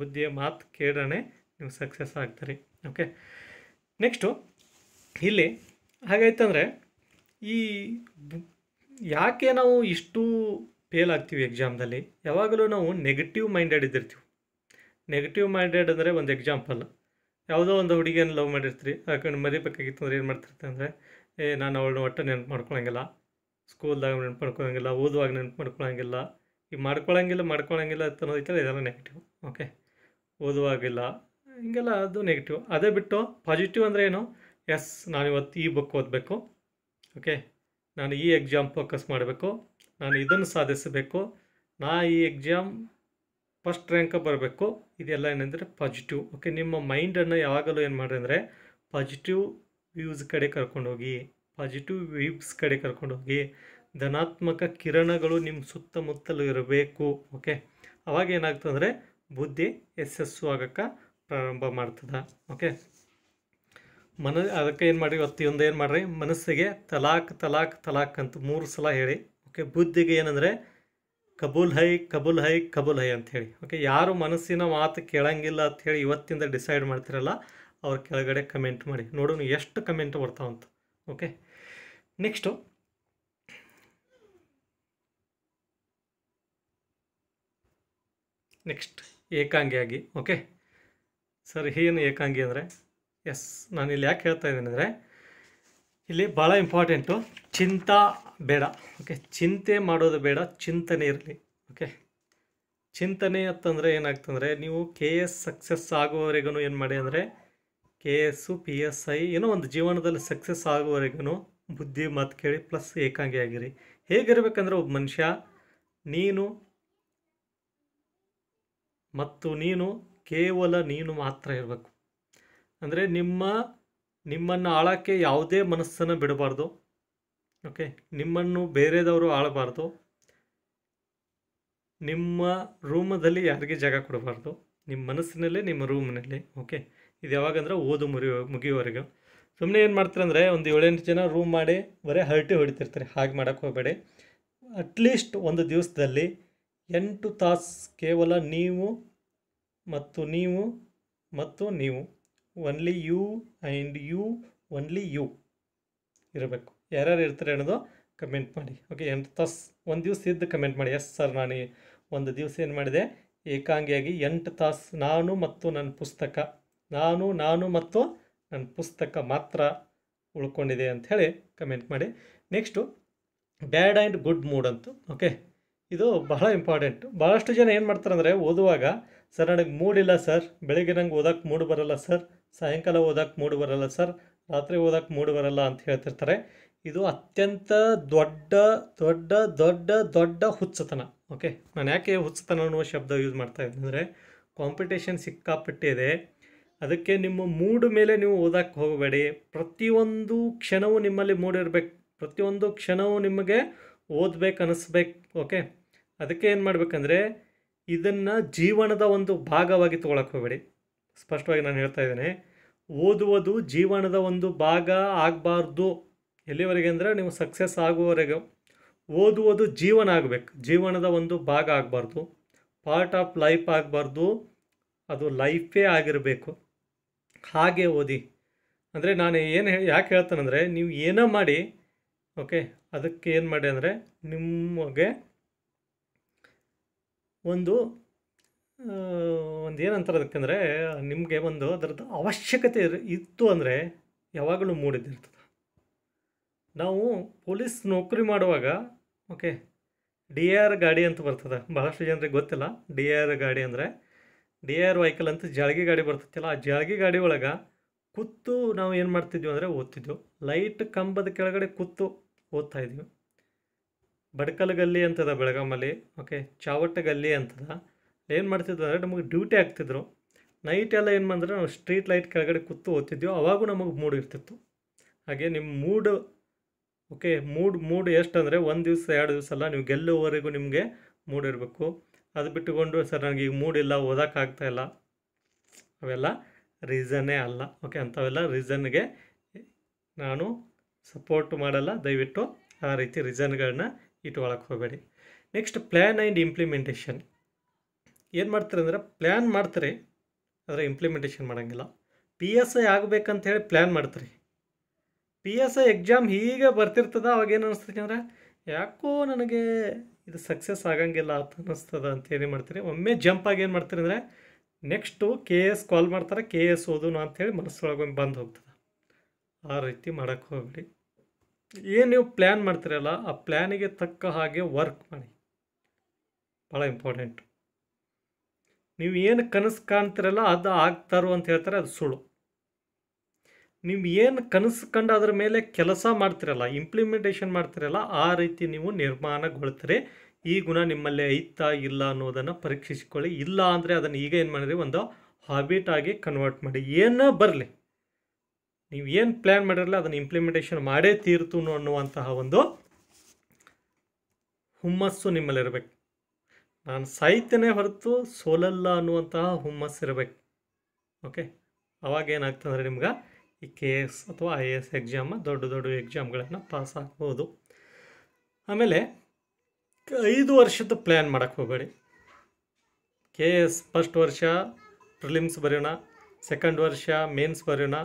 ಬುದ್ಧಿಯ ಮಾತು ಕೇಳೋಣೆ ನೀವು ಸಕ್ಸಸ್ ಆಗ್ತೀರಿ ಓಕೆ ನೆಕ್ಸ್ಟು ಇಲ್ಲಿ ಹಾಗಾಯ್ತಂದರೆ ಈ ಯಾಕೆ ನಾವು ಇಷ್ಟು ಫೇಲ್ ಆಗ್ತೀವಿ ಎಕ್ಸಾಮ್ದಲ್ಲಿ ಯಾವಾಗಲೂ ನಾವು ನೆಗೆಟಿವ್ ಮೈಂಡೆಡ್ ಇದ್ದಿರ್ತೀವಿ ನೆಗೆಟಿವ್ ಮೈಂಡೆಡ್ ಅಂದರೆ ಒಂದು ಎಕ್ಸಾಂಪಲ್ ಯಾವುದೋ ಒಂದು ಹುಡುಗಿಯನ್ನು ಲವ್ ಮಾಡಿರ್ತೀರಿ ಯಾಕಂದ್ರೆ ಮರಿಬೇಕಾಗಿತ್ತು ಅಂದ್ರೆ ಏನು ಮಾಡ್ತಿರ್ತೀವಿ ಅಂದರೆ ಏ ನಾನು ಅವಳನ್ನ ಒಟ್ಟು ನೆನಪು ಮಾಡ್ಕೊಳ್ಳೋಂಗಿಲ್ಲ ಸ್ಕೂಲ್ದಾಗ ನೆನಪು ಮಾಡ್ಕೊಳ್ಳೋಂಗಿಲ್ಲ ಓದುವಾಗ ನೆನಪು ಮಾಡ್ಕೊಳ್ಳೋಂಗಿಲ್ಲ ಈಗ ಮಾಡ್ಕೊಳ್ಳೋಂಗಿಲ್ಲ ಮಾಡ್ಕೊಳ್ಳೋಂಗಿಲ್ಲ ಅಂತ ಇದೆಲ್ಲ ನೆಗೆಟಿವ್ ಓಕೆ ಓದುವಾಗಿಲ್ಲ ಹೀಗೆಲ್ಲ ಅದು ನೆಗೆಟಿವ್ ಅದೇ ಬಿಟ್ಟು ಪಾಸಿಟಿವ್ ಅಂದರೆ ಏನು ಎಸ್ ನಾನು ಇವತ್ತು ಈ ಬುಕ್ ಓದಬೇಕು ಓಕೆ ನಾನು ಈ ಎಕ್ಸಾಮ್ ಫೋಕಸ್ ಮಾಡಬೇಕು ನಾನು ಇದನ್ನು ಸಾಧಿಸಬೇಕು ನಾ ಈ ಎಕ್ಸಾಮ್ ಫಸ್ಟ್ ರ್ಯಾಂಕ ಬರಬೇಕು ಇದೆಲ್ಲ ಏನಂದರೆ ಪಾಸಿಟಿವ್ ಓಕೆ ನಿಮ್ಮ ಮೈಂಡನ್ನು ಯಾವಾಗಲೂ ಏನು ಮಾಡಿರಿ ಅಂದರೆ ಪಾಸಿಟಿವ್ ವ್ಯೂಸ್ ಕಡೆ ಕರ್ಕೊಂಡೋಗಿ ಪಾಸಿಟಿವ್ ವ್ಯೂಸ್ ಕಡೆ ಕರ್ಕೊಂಡೋಗಿ ಧನಾತ್ಮಕ ಕಿರಣಗಳು ನಿಮ್ಮ ಸುತ್ತಮುತ್ತಲೂ ಇರಬೇಕು ಓಕೆ ಅವಾಗ ಅಂದರೆ ಬುದ್ಧಿ ಯಶಸ್ಸು ಆಗೋಕ್ಕೆ ಪ್ರಾರಂಭ ಮಾಡ್ತದೆ ಓಕೆ ಮನ ಅದಕ್ಕೆ ಏನು ಮಾಡಿ ಇವತ್ತು ಏನು ಮಾಡಿರಿ ಮನಸ್ಸಿಗೆ ತಲಾಕ್ ತಲಾಖ್ ತಲಾಕ್ ಅಂತ ಮೂರು ಸಲ ಹೇಳಿ ಓಕೆ ಬುದ್ಧಿಗೆ ಏನಂದರೆ ಕಬೂಲ್ ಹೈ ಕಬೂಲ್ ಹೈ ಕಬೂಲ್ ಹೈ ಅಂಥೇಳಿ ಓಕೆ ಯಾರು ಮನಸ್ಸಿನ ಮಾತು ಕೇಳಂಗಿಲ್ಲ ಹೇಳಿ ಇವತ್ತಿಂದ ಡಿಸೈಡ್ ಮಾಡ್ತಿರಲ್ಲ ಅವ್ರ ಕೆಳಗಡೆ ಕಮೆಂಟ್ ಮಾಡಿ ನೋಡೋಣ ಎಷ್ಟು ಕಮೆಂಟ್ ಅಂತ ಓಕೆ ನೆಕ್ಸ್ಟು ನೆಕ್ಸ್ಟ್ ಏಕಾಂಗಿಯಾಗಿ ಓಕೆ ಸರ್ ಏನು ಏಕಾಂಗಿ ಅಂದರೆ ಎಸ್ ನಾನು ಇಲ್ಲಿ ಯಾಕೆ ಹೇಳ್ತಾ ಇದ್ದೀನಿ ಅಂದರೆ ಇಲ್ಲಿ ಭಾಳ ಇಂಪಾರ್ಟೆಂಟು ಚಿಂತಾ ಬೇಡ ಓಕೆ ಚಿಂತೆ ಮಾಡೋದು ಬೇಡ ಚಿಂತನೆ ಇರಲಿ ಓಕೆ ಚಿಂತನೆ ಅಂತಂದರೆ ಏನಾಗ್ತಂದರೆ ನೀವು ಕೆ ಎಸ್ ಸಕ್ಸಸ್ ಆಗುವವರೆಗೂ ಏನು ಮಾಡಿ ಅಂದರೆ K S P S I ಏನೋ ಒಂದು ಜೀವನದಲ್ಲಿ ಸಕ್ಸಸ್ ಆಗುವವರೆಗೂ ಬುದ್ಧಿ ಮಾತು ಕೇಳಿ ಪ್ಲಸ್ ಏಕಾಂಗಿ ಆಗಿರಿ ಹೇಗಿರಬೇಕಂದ್ರೆ ಒಬ್ಬ ಮನುಷ್ಯ ನೀನು ಮತ್ತು ನೀನು ಕೇವಲ ನೀನು ಮಾತ್ರ ಇರಬೇಕು ಅಂದರೆ ನಿಮ್ಮ ನಿಮ್ಮನ್ನು ಆಳಕ್ಕೆ ಯಾವುದೇ ಮನಸ್ಸನ್ನು ಬಿಡಬಾರ್ದು ಓಕೆ ನಿಮ್ಮನ್ನು ಬೇರೆದವರು ಆಳಬಾರ್ದು ನಿಮ್ಮ ರೂಮದಲ್ಲಿ ಯಾರಿಗೆ ಜಾಗ ಕೊಡಬಾರ್ದು ನಿಮ್ಮ ಮನಸ್ಸಿನಲ್ಲೇ ನಿಮ್ಮ ರೂಮ್ನಲ್ಲಿ ಓಕೆ ಇದು ಯಾವಾಗಂದ್ರೆ ಓದು ಮುರಿಯ ಮುಗಿಯೋವರೆಗೆ ಸುಮ್ಮನೆ ಏನು ಮಾಡ್ತೀರಂದರೆ ಒಂದು ಏಳೆಂಟು ಜನ ರೂಮ್ ಮಾಡಿ ಬರೀ ಹರಟಿ ಹೊಡಿತಿರ್ತಾರೆ ಹಾಗೆ ಮಾಡೋಕ್ಕೆ ಹೋಗಬೇಡಿ ಅಟ್ಲೀಸ್ಟ್ ಒಂದು ದಿವಸದಲ್ಲಿ ಎಂಟು ತಾಸು ಕೇವಲ ನೀವು ಮತ್ತು ನೀವು ಮತ್ತು ನೀವು only you and you only you ಇರಬೇಕು ಯಾರ್ಯಾರು ಇರ್ತಾರೆ ಅನ್ನೋದು ಕಮೆಂಟ್ ಮಾಡಿ ಓಕೆ ಎಂಟು ತಾಸು ಒಂದು ದಿವಸ ಇದ್ದು ಕಮೆಂಟ್ ಮಾಡಿ ಎಸ್ ಸರ್ ನಾನು ಒಂದು ದಿವಸ ಏನು ಮಾಡಿದೆ ಏಕಾಂಗಿಯಾಗಿ ಎಂಟು ತಾಸು ನಾನು ಮತ್ತು ನನ್ನ ಪುಸ್ತಕ ನಾನು ನಾನು ಮತ್ತು ನನ್ನ ಪುಸ್ತಕ ಮಾತ್ರ ಉಳ್ಕೊಂಡಿದೆ ಅಂಥೇಳಿ ಕಮೆಂಟ್ ಮಾಡಿ next bad and good mood ಅಂತೂ ಓಕೆ ಇದು ಬಹಳ ಇಂಪಾರ್ಟೆಂಟ್ ಭಾಳಷ್ಟು ಜನ ಏನು ಮಾಡ್ತಾರೆ ಅಂದರೆ ಓದುವಾಗ ಸರ್ ನನಗೆ ಮೂಡಿಲ್ಲ ಸರ್ ಬೆಳಗ್ಗೆ ನಂಗೆ ಓದಕ್ಕೆ ಮೂಡು ಬರಲ್ಲ ಸರ್ ಸಾಯಂಕಾಲ ಓದಕ್ಕೆ ಮೂಡು ಬರಲ್ಲ ಸರ್ ರಾತ್ರಿ ಓದಕ್ಕೆ ಮೂಡು ಬರಲ್ಲ ಅಂತ ಹೇಳ್ತಿರ್ತಾರೆ ಇದು ಅತ್ಯಂತ ದೊಡ್ಡ ದೊಡ್ಡ ದೊಡ್ಡ ದೊಡ್ಡ ಹುಚ್ಚತನ ಓಕೆ ನಾನು ಯಾಕೆ ಹುಚ್ಚತನ ಅನ್ನುವ ಶಬ್ದ ಯೂಸ್ ಮಾಡ್ತಾ ಇದ್ದೆ ಅಂದರೆ ಕಾಂಪಿಟೇಷನ್ ಸಿಕ್ಕಾಪಟ್ಟಿದೆ ಅದಕ್ಕೆ ನಿಮ್ಮ ಮೂಡ್ ಮೇಲೆ ನೀವು ಓದಕ್ಕೆ ಹೋಗಬೇಡಿ ಪ್ರತಿಯೊಂದು ಕ್ಷಣವೂ ನಿಮ್ಮಲ್ಲಿ ಮೂಡಿರಬೇಕು ಪ್ರತಿಯೊಂದು ಕ್ಷಣವೂ ನಿಮಗೆ ಓದಬೇಕು ಅನ್ನಿಸ್ಬೇಕು ಓಕೆ ಅದಕ್ಕೆ ಏನು ಮಾಡಬೇಕಂದ್ರೆ ಇದನ್ನು ಜೀವನದ ಒಂದು ಭಾಗವಾಗಿ ತೊಗೊಳಕ್ಕೆ ಹೋಗಬೇಡಿ ಸ್ಪಷ್ಟವಾಗಿ ನಾನು ಹೇಳ್ತಾ ಇದ್ದೇನೆ ಓದುವುದು ಜೀವನದ ಒಂದು ಭಾಗ ಆಗಬಾರ್ದು ಎಲ್ಲಿವರೆಗೆ ಅಂದರೆ ನೀವು ಸಕ್ಸಸ್ ಆಗುವವರೆಗೂ ಓದುವುದು ಜೀವನ ಆಗಬೇಕು ಜೀವನದ ಒಂದು ಭಾಗ ಆಗಬಾರ್ದು ಪಾರ್ಟ್ ಆಫ್ ಲೈಫ್ ಆಗಬಾರ್ದು ಅದು ಲೈಫೇ ಆಗಿರಬೇಕು ಹಾಗೆ ಓದಿ ಅಂದರೆ ನಾನು ಏನು ಯಾಕೆ ಹೇಳ್ತಾನಂದರೆ ನೀವು ಏನೋ ಮಾಡಿ ಓಕೆ ಅದಕ್ಕೆ ಏನು ಮಾಡಿ ಅಂದರೆ ನಿಮಗೆ ಒಂದು ಒಂದು ಏನಂತಾರೆ ಅದಕ್ಕಂದರೆ ನಿಮಗೆ ಒಂದು ಅದರದ್ದು ಅವಶ್ಯಕತೆ ಇತ್ತು ಅಂದರೆ ಯಾವಾಗಲೂ ಮೂಡಿದ್ದಿರ್ತದೆ ನಾವು ಪೊಲೀಸ್ ನೌಕರಿ ಮಾಡುವಾಗ ಓಕೆ ಡಿ ಆರ್ ಗಾಡಿ ಅಂತ ಬರ್ತದೆ ಬಹಳಷ್ಟು ಜನರಿಗೆ ಗೊತ್ತಿಲ್ಲ ಡಿ ಆರ್ ಗಾಡಿ ಅಂದರೆ ಡಿ ಆರ್ ವೆಹಿಕಲ್ ಅಂತ ಜಾಳಗಿ ಗಾಡಿ ಬರ್ತತ್ತಲ್ಲ ಆ ಜಾಳಗಿ ಗಾಡಿ ಒಳಗೆ ಕುತ್ತು ನಾವು ಏನು ಮಾಡ್ತಿದ್ವಿ ಅಂದರೆ ಓದ್ತಿದ್ವಿ ಲೈಟ್ ಕಂಬದ ಕೆಳಗಡೆ ಕುತ್ತು ಓದ್ತಾ ಇದ್ವಿ ಬಡ್ಕಲ್ ಗಲ್ಲಿ ಅಂತದ ಬೆಳಗಾಮಲ್ಲಿ ಓಕೆ ಚಾವಟ್ಟ ಗಲ್ಲಿ ಅಂತದ ಏನು ಮಾಡ್ತಿದ್ರು ಅಂದರೆ ನಮಗೆ ಡ್ಯೂಟಿ ಆಗ್ತಿದ್ರು ನೈಟ್ ಎಲ್ಲ ಏನು ಮಾಡಿದ್ರೆ ನಾವು ಸ್ಟ್ರೀಟ್ ಲೈಟ್ ಕೆಳಗಡೆ ಕೂತು ಓದ್ತಿದ್ವಿ ಅವಾಗೂ ನಮಗೆ ಮೂಡ್ ಇರ್ತಿತ್ತು ಹಾಗೆ ನಿಮ್ಮ ಮೂಡ್ ಓಕೆ ಮೂಡ್ ಮೂಡ್ ಎಷ್ಟು ಒಂದು ದಿವಸ ಎರಡು ದಿವಸ ಅಲ್ಲ ನೀವು ಗೆಲ್ಲುವವರೆಗೂ ನಿಮಗೆ ಮೂಡ್ ಇರಬೇಕು ಅದು ಬಿಟ್ಟುಕೊಂಡು ಸರ್ ನನಗೆ ಈಗ ಮೂಡ್ ಇಲ್ಲ ಇಲ್ಲ ಅವೆಲ್ಲ ರೀಸನ್ನೇ ಅಲ್ಲ ಓಕೆ ಅಂಥವೆಲ್ಲ ರೀಸನ್ಗೆ ನಾನು ಸಪೋರ್ಟ್ ಮಾಡಲ್ಲ ದಯವಿಟ್ಟು ಆ ರೀತಿ ರೀಸನ್ಗಳನ್ನ ಒಳಕ್ಕೆ ಹೋಗಬೇಡಿ ನೆಕ್ಸ್ಟ್ ಪ್ಲ್ಯಾನ್ ಆ್ಯಂಡ್ ಇಂಪ್ಲಿಮೆಂಟೇಷನ್ ಏನು ಮಾಡ್ತಾರೆ ಅಂದರೆ ಪ್ಲ್ಯಾನ್ ಮಾಡ್ತಾರೆ ಆದರೆ ಇಂಪ್ಲಿಮೆಂಟೇಷನ್ ಮಾಡೋಂಗಿಲ್ಲ ಪಿ ಎಸ್ ಐ ಆಗಬೇಕಂತ ಹೇಳಿ ಪ್ಲ್ಯಾನ್ ಮಾಡ್ತಾರೆ ಪಿ ಎಸ್ ಐ ಎಕ್ಸಾಮ್ ಹೀಗೆ ಬರ್ತಿರ್ತದ ಅವಾಗ ಏನು ಅಂದರೆ ಯಾಕೋ ನನಗೆ ಇದು ಸಕ್ಸಸ್ ಆಗಂಗಿಲ್ಲ ಅಂತ ಅನ್ನಿಸ್ತದ ಅಂತ ಏನು ಮಾಡ್ತೀರಿ ಒಮ್ಮೆ ಜಂಪ್ ಆಗಿ ಏನು ಮಾಡ್ತೀರಿ ಅಂದರೆ ನೆಕ್ಸ್ಟು ಕೆ ಎಸ್ ಕಾಲ್ ಮಾಡ್ತಾರೆ ಕೆ ಎಸ್ ಓದೋಣ ಅಂಥೇಳಿ ಮನಸ್ಸೊಳಗೆ ಬಂದು ಹೋಗ್ತದೆ ಆ ರೀತಿ ಮಾಡೋಕ್ಕೆ ಹೋಗ್ಬಿಡಿ ಏನು ನೀವು ಪ್ಲ್ಯಾನ್ ಮಾಡ್ತೀರಲ್ಲ ಆ ಪ್ಲ್ಯಾನಿಗೆ ತಕ್ಕ ಹಾಗೆ ವರ್ಕ್ ಮಾಡಿ ಭಾಳ ಇಂಪಾರ್ಟೆಂಟ್ ನೀವು ಏನು ಕನಸು ಕಾಣ್ತಿರಲ್ಲ ಅದು ಆಗ್ತಾರೋ ಅಂತ ಹೇಳ್ತಾರೆ ಅದು ಸುಳ್ಳು ನೀವು ಏನು ಕನಸು ಕಂಡು ಅದರ ಮೇಲೆ ಕೆಲಸ ಮಾಡ್ತಿರಲ್ಲ ಇಂಪ್ಲಿಮೆಂಟೇಷನ್ ಮಾಡ್ತಿರಲ್ಲ ಆ ರೀತಿ ನೀವು ನಿರ್ಮಾಣಗೊಳ್ತೀರಿ ಈ ಗುಣ ನಿಮ್ಮಲ್ಲಿ ಐತಾ ಇಲ್ಲ ಅನ್ನೋದನ್ನು ಪರೀಕ್ಷಿಸಿಕೊಳ್ಳಿ ಇಲ್ಲ ಅಂದರೆ ಅದನ್ನು ಈಗ ಏನು ಮಾಡಿರಿ ಒಂದು ಹ್ಯಾಬಿಟ್ ಆಗಿ ಕನ್ವರ್ಟ್ ಮಾಡಿ ಏನೋ ಬರಲಿ ನೀವು ಏನು ಪ್ಲ್ಯಾನ್ ಮಾಡಿರಲ್ಲ ಅದನ್ನು ಇಂಪ್ಲಿಮೆಂಟೇಷನ್ ಮಾಡೇ ತೀರ್ತು ಅನ್ನುವಂತಹ ಒಂದು ಹುಮ್ಮಸ್ಸು ನಿಮ್ಮಲ್ಲಿರಬೇಕು ನಾನು ಸಾಹಿತ್ಯನೇ ಹೊರತು ಸೋಲಲ್ಲ ಅನ್ನುವಂತಹ ಹುಮ್ಮಸ್ಸು ಇರಬೇಕು ಓಕೆ ಅವಾಗ ಏನಾಗ್ತಂದರೆ ನಿಮ್ಗೆ ಈ ಕೆ ಎಸ್ ಅಥವಾ ಐ ಎ ಎಸ್ ಎಕ್ಸಾಮ್ ದೊಡ್ಡ ದೊಡ್ಡ ಎಕ್ಸಾಮ್ಗಳನ್ನು ಪಾಸ್ ಆಗ್ಬೋದು ಆಮೇಲೆ ಐದು ವರ್ಷದ ಪ್ಲ್ಯಾನ್ ಮಾಡೋಕ್ಕೆ ಹೋಗಬೇಡಿ ಕೆ ಎಸ್ ಫಸ್ಟ್ ವರ್ಷ ಪ್ರಿಲಿಮ್ಸ್ ಬರೆಯೋಣ ಸೆಕೆಂಡ್ ವರ್ಷ ಮೇನ್ಸ್ ಬರೆಯೋಣ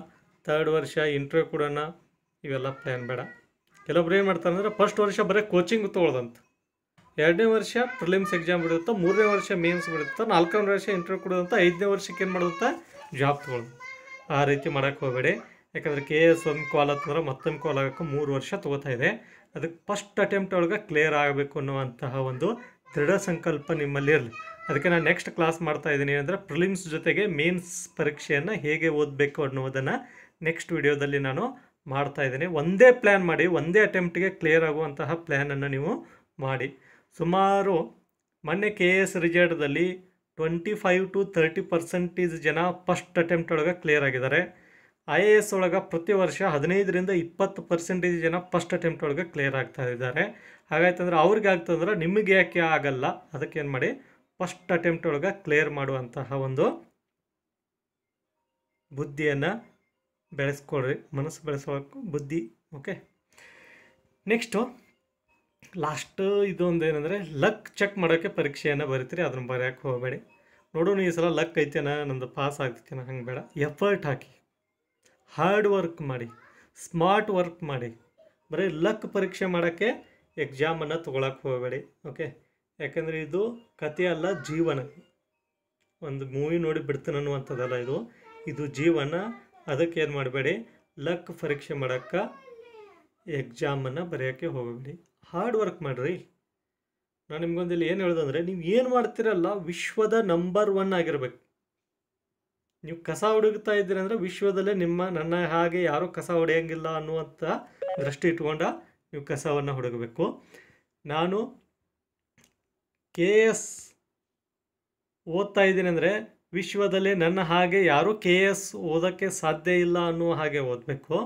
ಥರ್ಡ್ ವರ್ಷ ಇಂಟ್ರ್ಯೂ ಕೊಡೋಣ ಇವೆಲ್ಲ ಪ್ಲ್ಯಾನ್ ಬೇಡ ಕೆಲವೊಬ್ರು ಏನು ಮಾಡ್ತಾರೆ ಅಂದರೆ ಫಸ್ಟ್ ವರ್ಷ ಬರೀ ಕೋಚಿಂಗ್ ತೊಗೊಳ್ದಂತ ಎರಡನೇ ವರ್ಷ ಪ್ರಿಲಿಮ್ಸ್ ಎಕ್ಸಾಮ್ ಬಿಡುತ್ತೋ ಮೂರನೇ ವರ್ಷ ಮೇನ್ಸ್ ಬಿಡುತ್ತೆ ನಾಲ್ಕನೇ ವರ್ಷ ಇಂಟ್ರ್ಯೂ ಕೊಡೋದಂತ ಐದನೇ ವರ್ಷಕ್ಕೆ ಏನು ಮಾಡುತ್ತಾ ಜಾಬ್ ತೊಗೊಳ್ದು ಆ ರೀತಿ ಮಾಡೋಕ್ಕೆ ಹೋಗಬೇಡಿ ಯಾಕಂದರೆ ಕೆ ಎಸ್ ಒಂದು ಕಾಲ್ ಹತ್ತಂದ್ರೆ ಮತ್ತೊಂದು ಕಾಲ್ ಆಗೋಕ್ಕೆ ಮೂರು ವರ್ಷ ತಗೋತಾ ಇದೆ ಅದಕ್ಕೆ ಫಸ್ಟ್ ಅಟೆಂಪ್ಟ್ ಒಳಗೆ ಕ್ಲಿಯರ್ ಆಗಬೇಕು ಅನ್ನುವಂತಹ ಒಂದು ದೃಢ ಸಂಕಲ್ಪ ನಿಮ್ಮಲ್ಲಿ ಇರಲಿ ಅದಕ್ಕೆ ನಾನು ನೆಕ್ಸ್ಟ್ ಕ್ಲಾಸ್ ಮಾಡ್ತಾ ಇದ್ದೀನಿ ಅಂದರೆ ಪ್ರಿಲಿಮ್ಸ್ ಜೊತೆಗೆ ಮೇನ್ಸ್ ಪರೀಕ್ಷೆಯನ್ನು ಹೇಗೆ ಓದಬೇಕು ಅನ್ನುವುದನ್ನು ನೆಕ್ಸ್ಟ್ ವಿಡಿಯೋದಲ್ಲಿ ನಾನು ಮಾಡ್ತಾ ಇದ್ದೀನಿ ಒಂದೇ ಪ್ಲ್ಯಾನ್ ಮಾಡಿ ಒಂದೇ ಅಟೆಂಪ್ಟ್ಗೆ ಕ್ಲಿಯರ್ ಆಗುವಂತಹ ಪ್ಲ್ಯಾನನ್ನು ನೀವು ಮಾಡಿ ಸುಮಾರು ಮೊನ್ನೆ ಕೆ ಎ ಎಸ್ ರಿಜಲ್ಟ್ದಲ್ಲಿ twenty five to thirty percentage ಜನ ಫಸ್ಟ್ ಅಟೆಂಪ್ಟ್ ಒಳಗೆ ಕ್ಲಿಯರ್ ಆಗಿದ್ದಾರೆ ಐ ಎ ಎಸ್ ಒಳಗೆ ಪ್ರತಿ ವರ್ಷ ಹದಿನೈದರಿಂದ ಇಪ್ಪತ್ತು ಪರ್ಸೆಂಟೇಜ್ ಜನ ಫಸ್ಟ್ ಅಟೆಂಪ್ಟ್ ಒಳಗೆ ಕ್ಲಿಯರ್ ಆಗ್ತಾ ಇದ್ದಾರೆ ಹಾಗಾಯ್ತಂದ್ರೆ ಅವ್ರಿಗೆ ಆಗ್ತಂದ್ರೆ ನಿಮಗೆ ಯಾಕೆ ಆಗಲ್ಲ ಅದಕ್ಕೇನು ಮಾಡಿ ಫಸ್ಟ್ ಅಟೆಂಪ್ಟ್ ಒಳಗೆ ಕ್ಲಿಯರ್ ಮಾಡುವಂತಹ ಒಂದು ಬುದ್ಧಿಯನ್ನು ಬೆಳೆಸ್ಕೊಳ್ರಿ ಮನಸ್ಸು ಬೆಳೆಸಬೇಕು ಬುದ್ಧಿ ಓಕೆ ನೆಕ್ಸ್ಟು ಲಾಸ್ಟ್ ಇದೊಂದು ಏನಂದರೆ ಲಕ್ ಚೆಕ್ ಮಾಡೋಕ್ಕೆ ಪರೀಕ್ಷೆಯನ್ನು ಬರೀತೀರಿ ಅದನ್ನು ಬರೆಯೋಕ್ಕೆ ಹೋಗಬೇಡಿ ನೋಡೋಣ ಈ ಸಲ ಲಕ್ ಐತೆನಾ ನಂದು ಪಾಸ್ ಆಗ್ತೈತೇನ ಹಂಗೆ ಬೇಡ ಎಫರ್ಟ್ ಹಾಕಿ ಹಾರ್ಡ್ ವರ್ಕ್ ಮಾಡಿ ಸ್ಮಾರ್ಟ್ ವರ್ಕ್ ಮಾಡಿ ಬರೀ ಲಕ್ ಪರೀಕ್ಷೆ ಮಾಡೋಕ್ಕೆ ಎಕ್ಸಾಮನ್ನು ತೊಗೊಳಕ್ಕೆ ಹೋಗಬೇಡಿ ಓಕೆ ಯಾಕೆಂದರೆ ಇದು ಕಥೆ ಅಲ್ಲ ಜೀವನ ಒಂದು ಮೂವಿ ನೋಡಿ ಬಿಡ್ತಾನೆ ಅನ್ನುವಂಥದ್ದಲ್ಲ ಇದು ಇದು ಜೀವನ ಅದಕ್ಕೆ ಏನು ಮಾಡಬೇಡಿ ಲಕ್ ಪರೀಕ್ಷೆ ಮಾಡೋಕ್ಕೆ ಎಕ್ಸಾಮನ್ನು ಬರೆಯೋಕ್ಕೆ ಹೋಗಬೇಡಿ ಹಾರ್ಡ್ ವರ್ಕ್ ಮಾಡಿರಿ ನಾನು ನಿಮ್ಗೊಂದಲ್ಲಿ ಏನು ಹೇಳೋದಂದರೆ ನೀವು ಏನು ಮಾಡ್ತಿರಲ್ಲ ವಿಶ್ವದ ನಂಬರ್ ಒನ್ ಆಗಿರ್ಬೇಕು ನೀವು ಕಸ ಹುಡುಕ್ತಾ ಇದ್ದೀರಂದ್ರೆ ಅಂದರೆ ವಿಶ್ವದಲ್ಲೇ ನಿಮ್ಮ ನನ್ನ ಹಾಗೆ ಯಾರೂ ಕಸ ಹೊಡೆಯಂಗಿಲ್ಲ ಅನ್ನುವಂಥ ದೃಷ್ಟಿ ಇಟ್ಕೊಂಡ ನೀವು ಕಸವನ್ನು ಹುಡುಗಬೇಕು ನಾನು ಕೆ ಎಸ್ ಓದ್ತಾ ಇದ್ದೀನಿ ಅಂದರೆ ವಿಶ್ವದಲ್ಲಿ ನನ್ನ ಹಾಗೆ ಯಾರೂ ಕೆ ಎಸ್ ಓದೋಕ್ಕೆ ಸಾಧ್ಯ ಇಲ್ಲ ಅನ್ನುವ ಹಾಗೆ ಓದಬೇಕು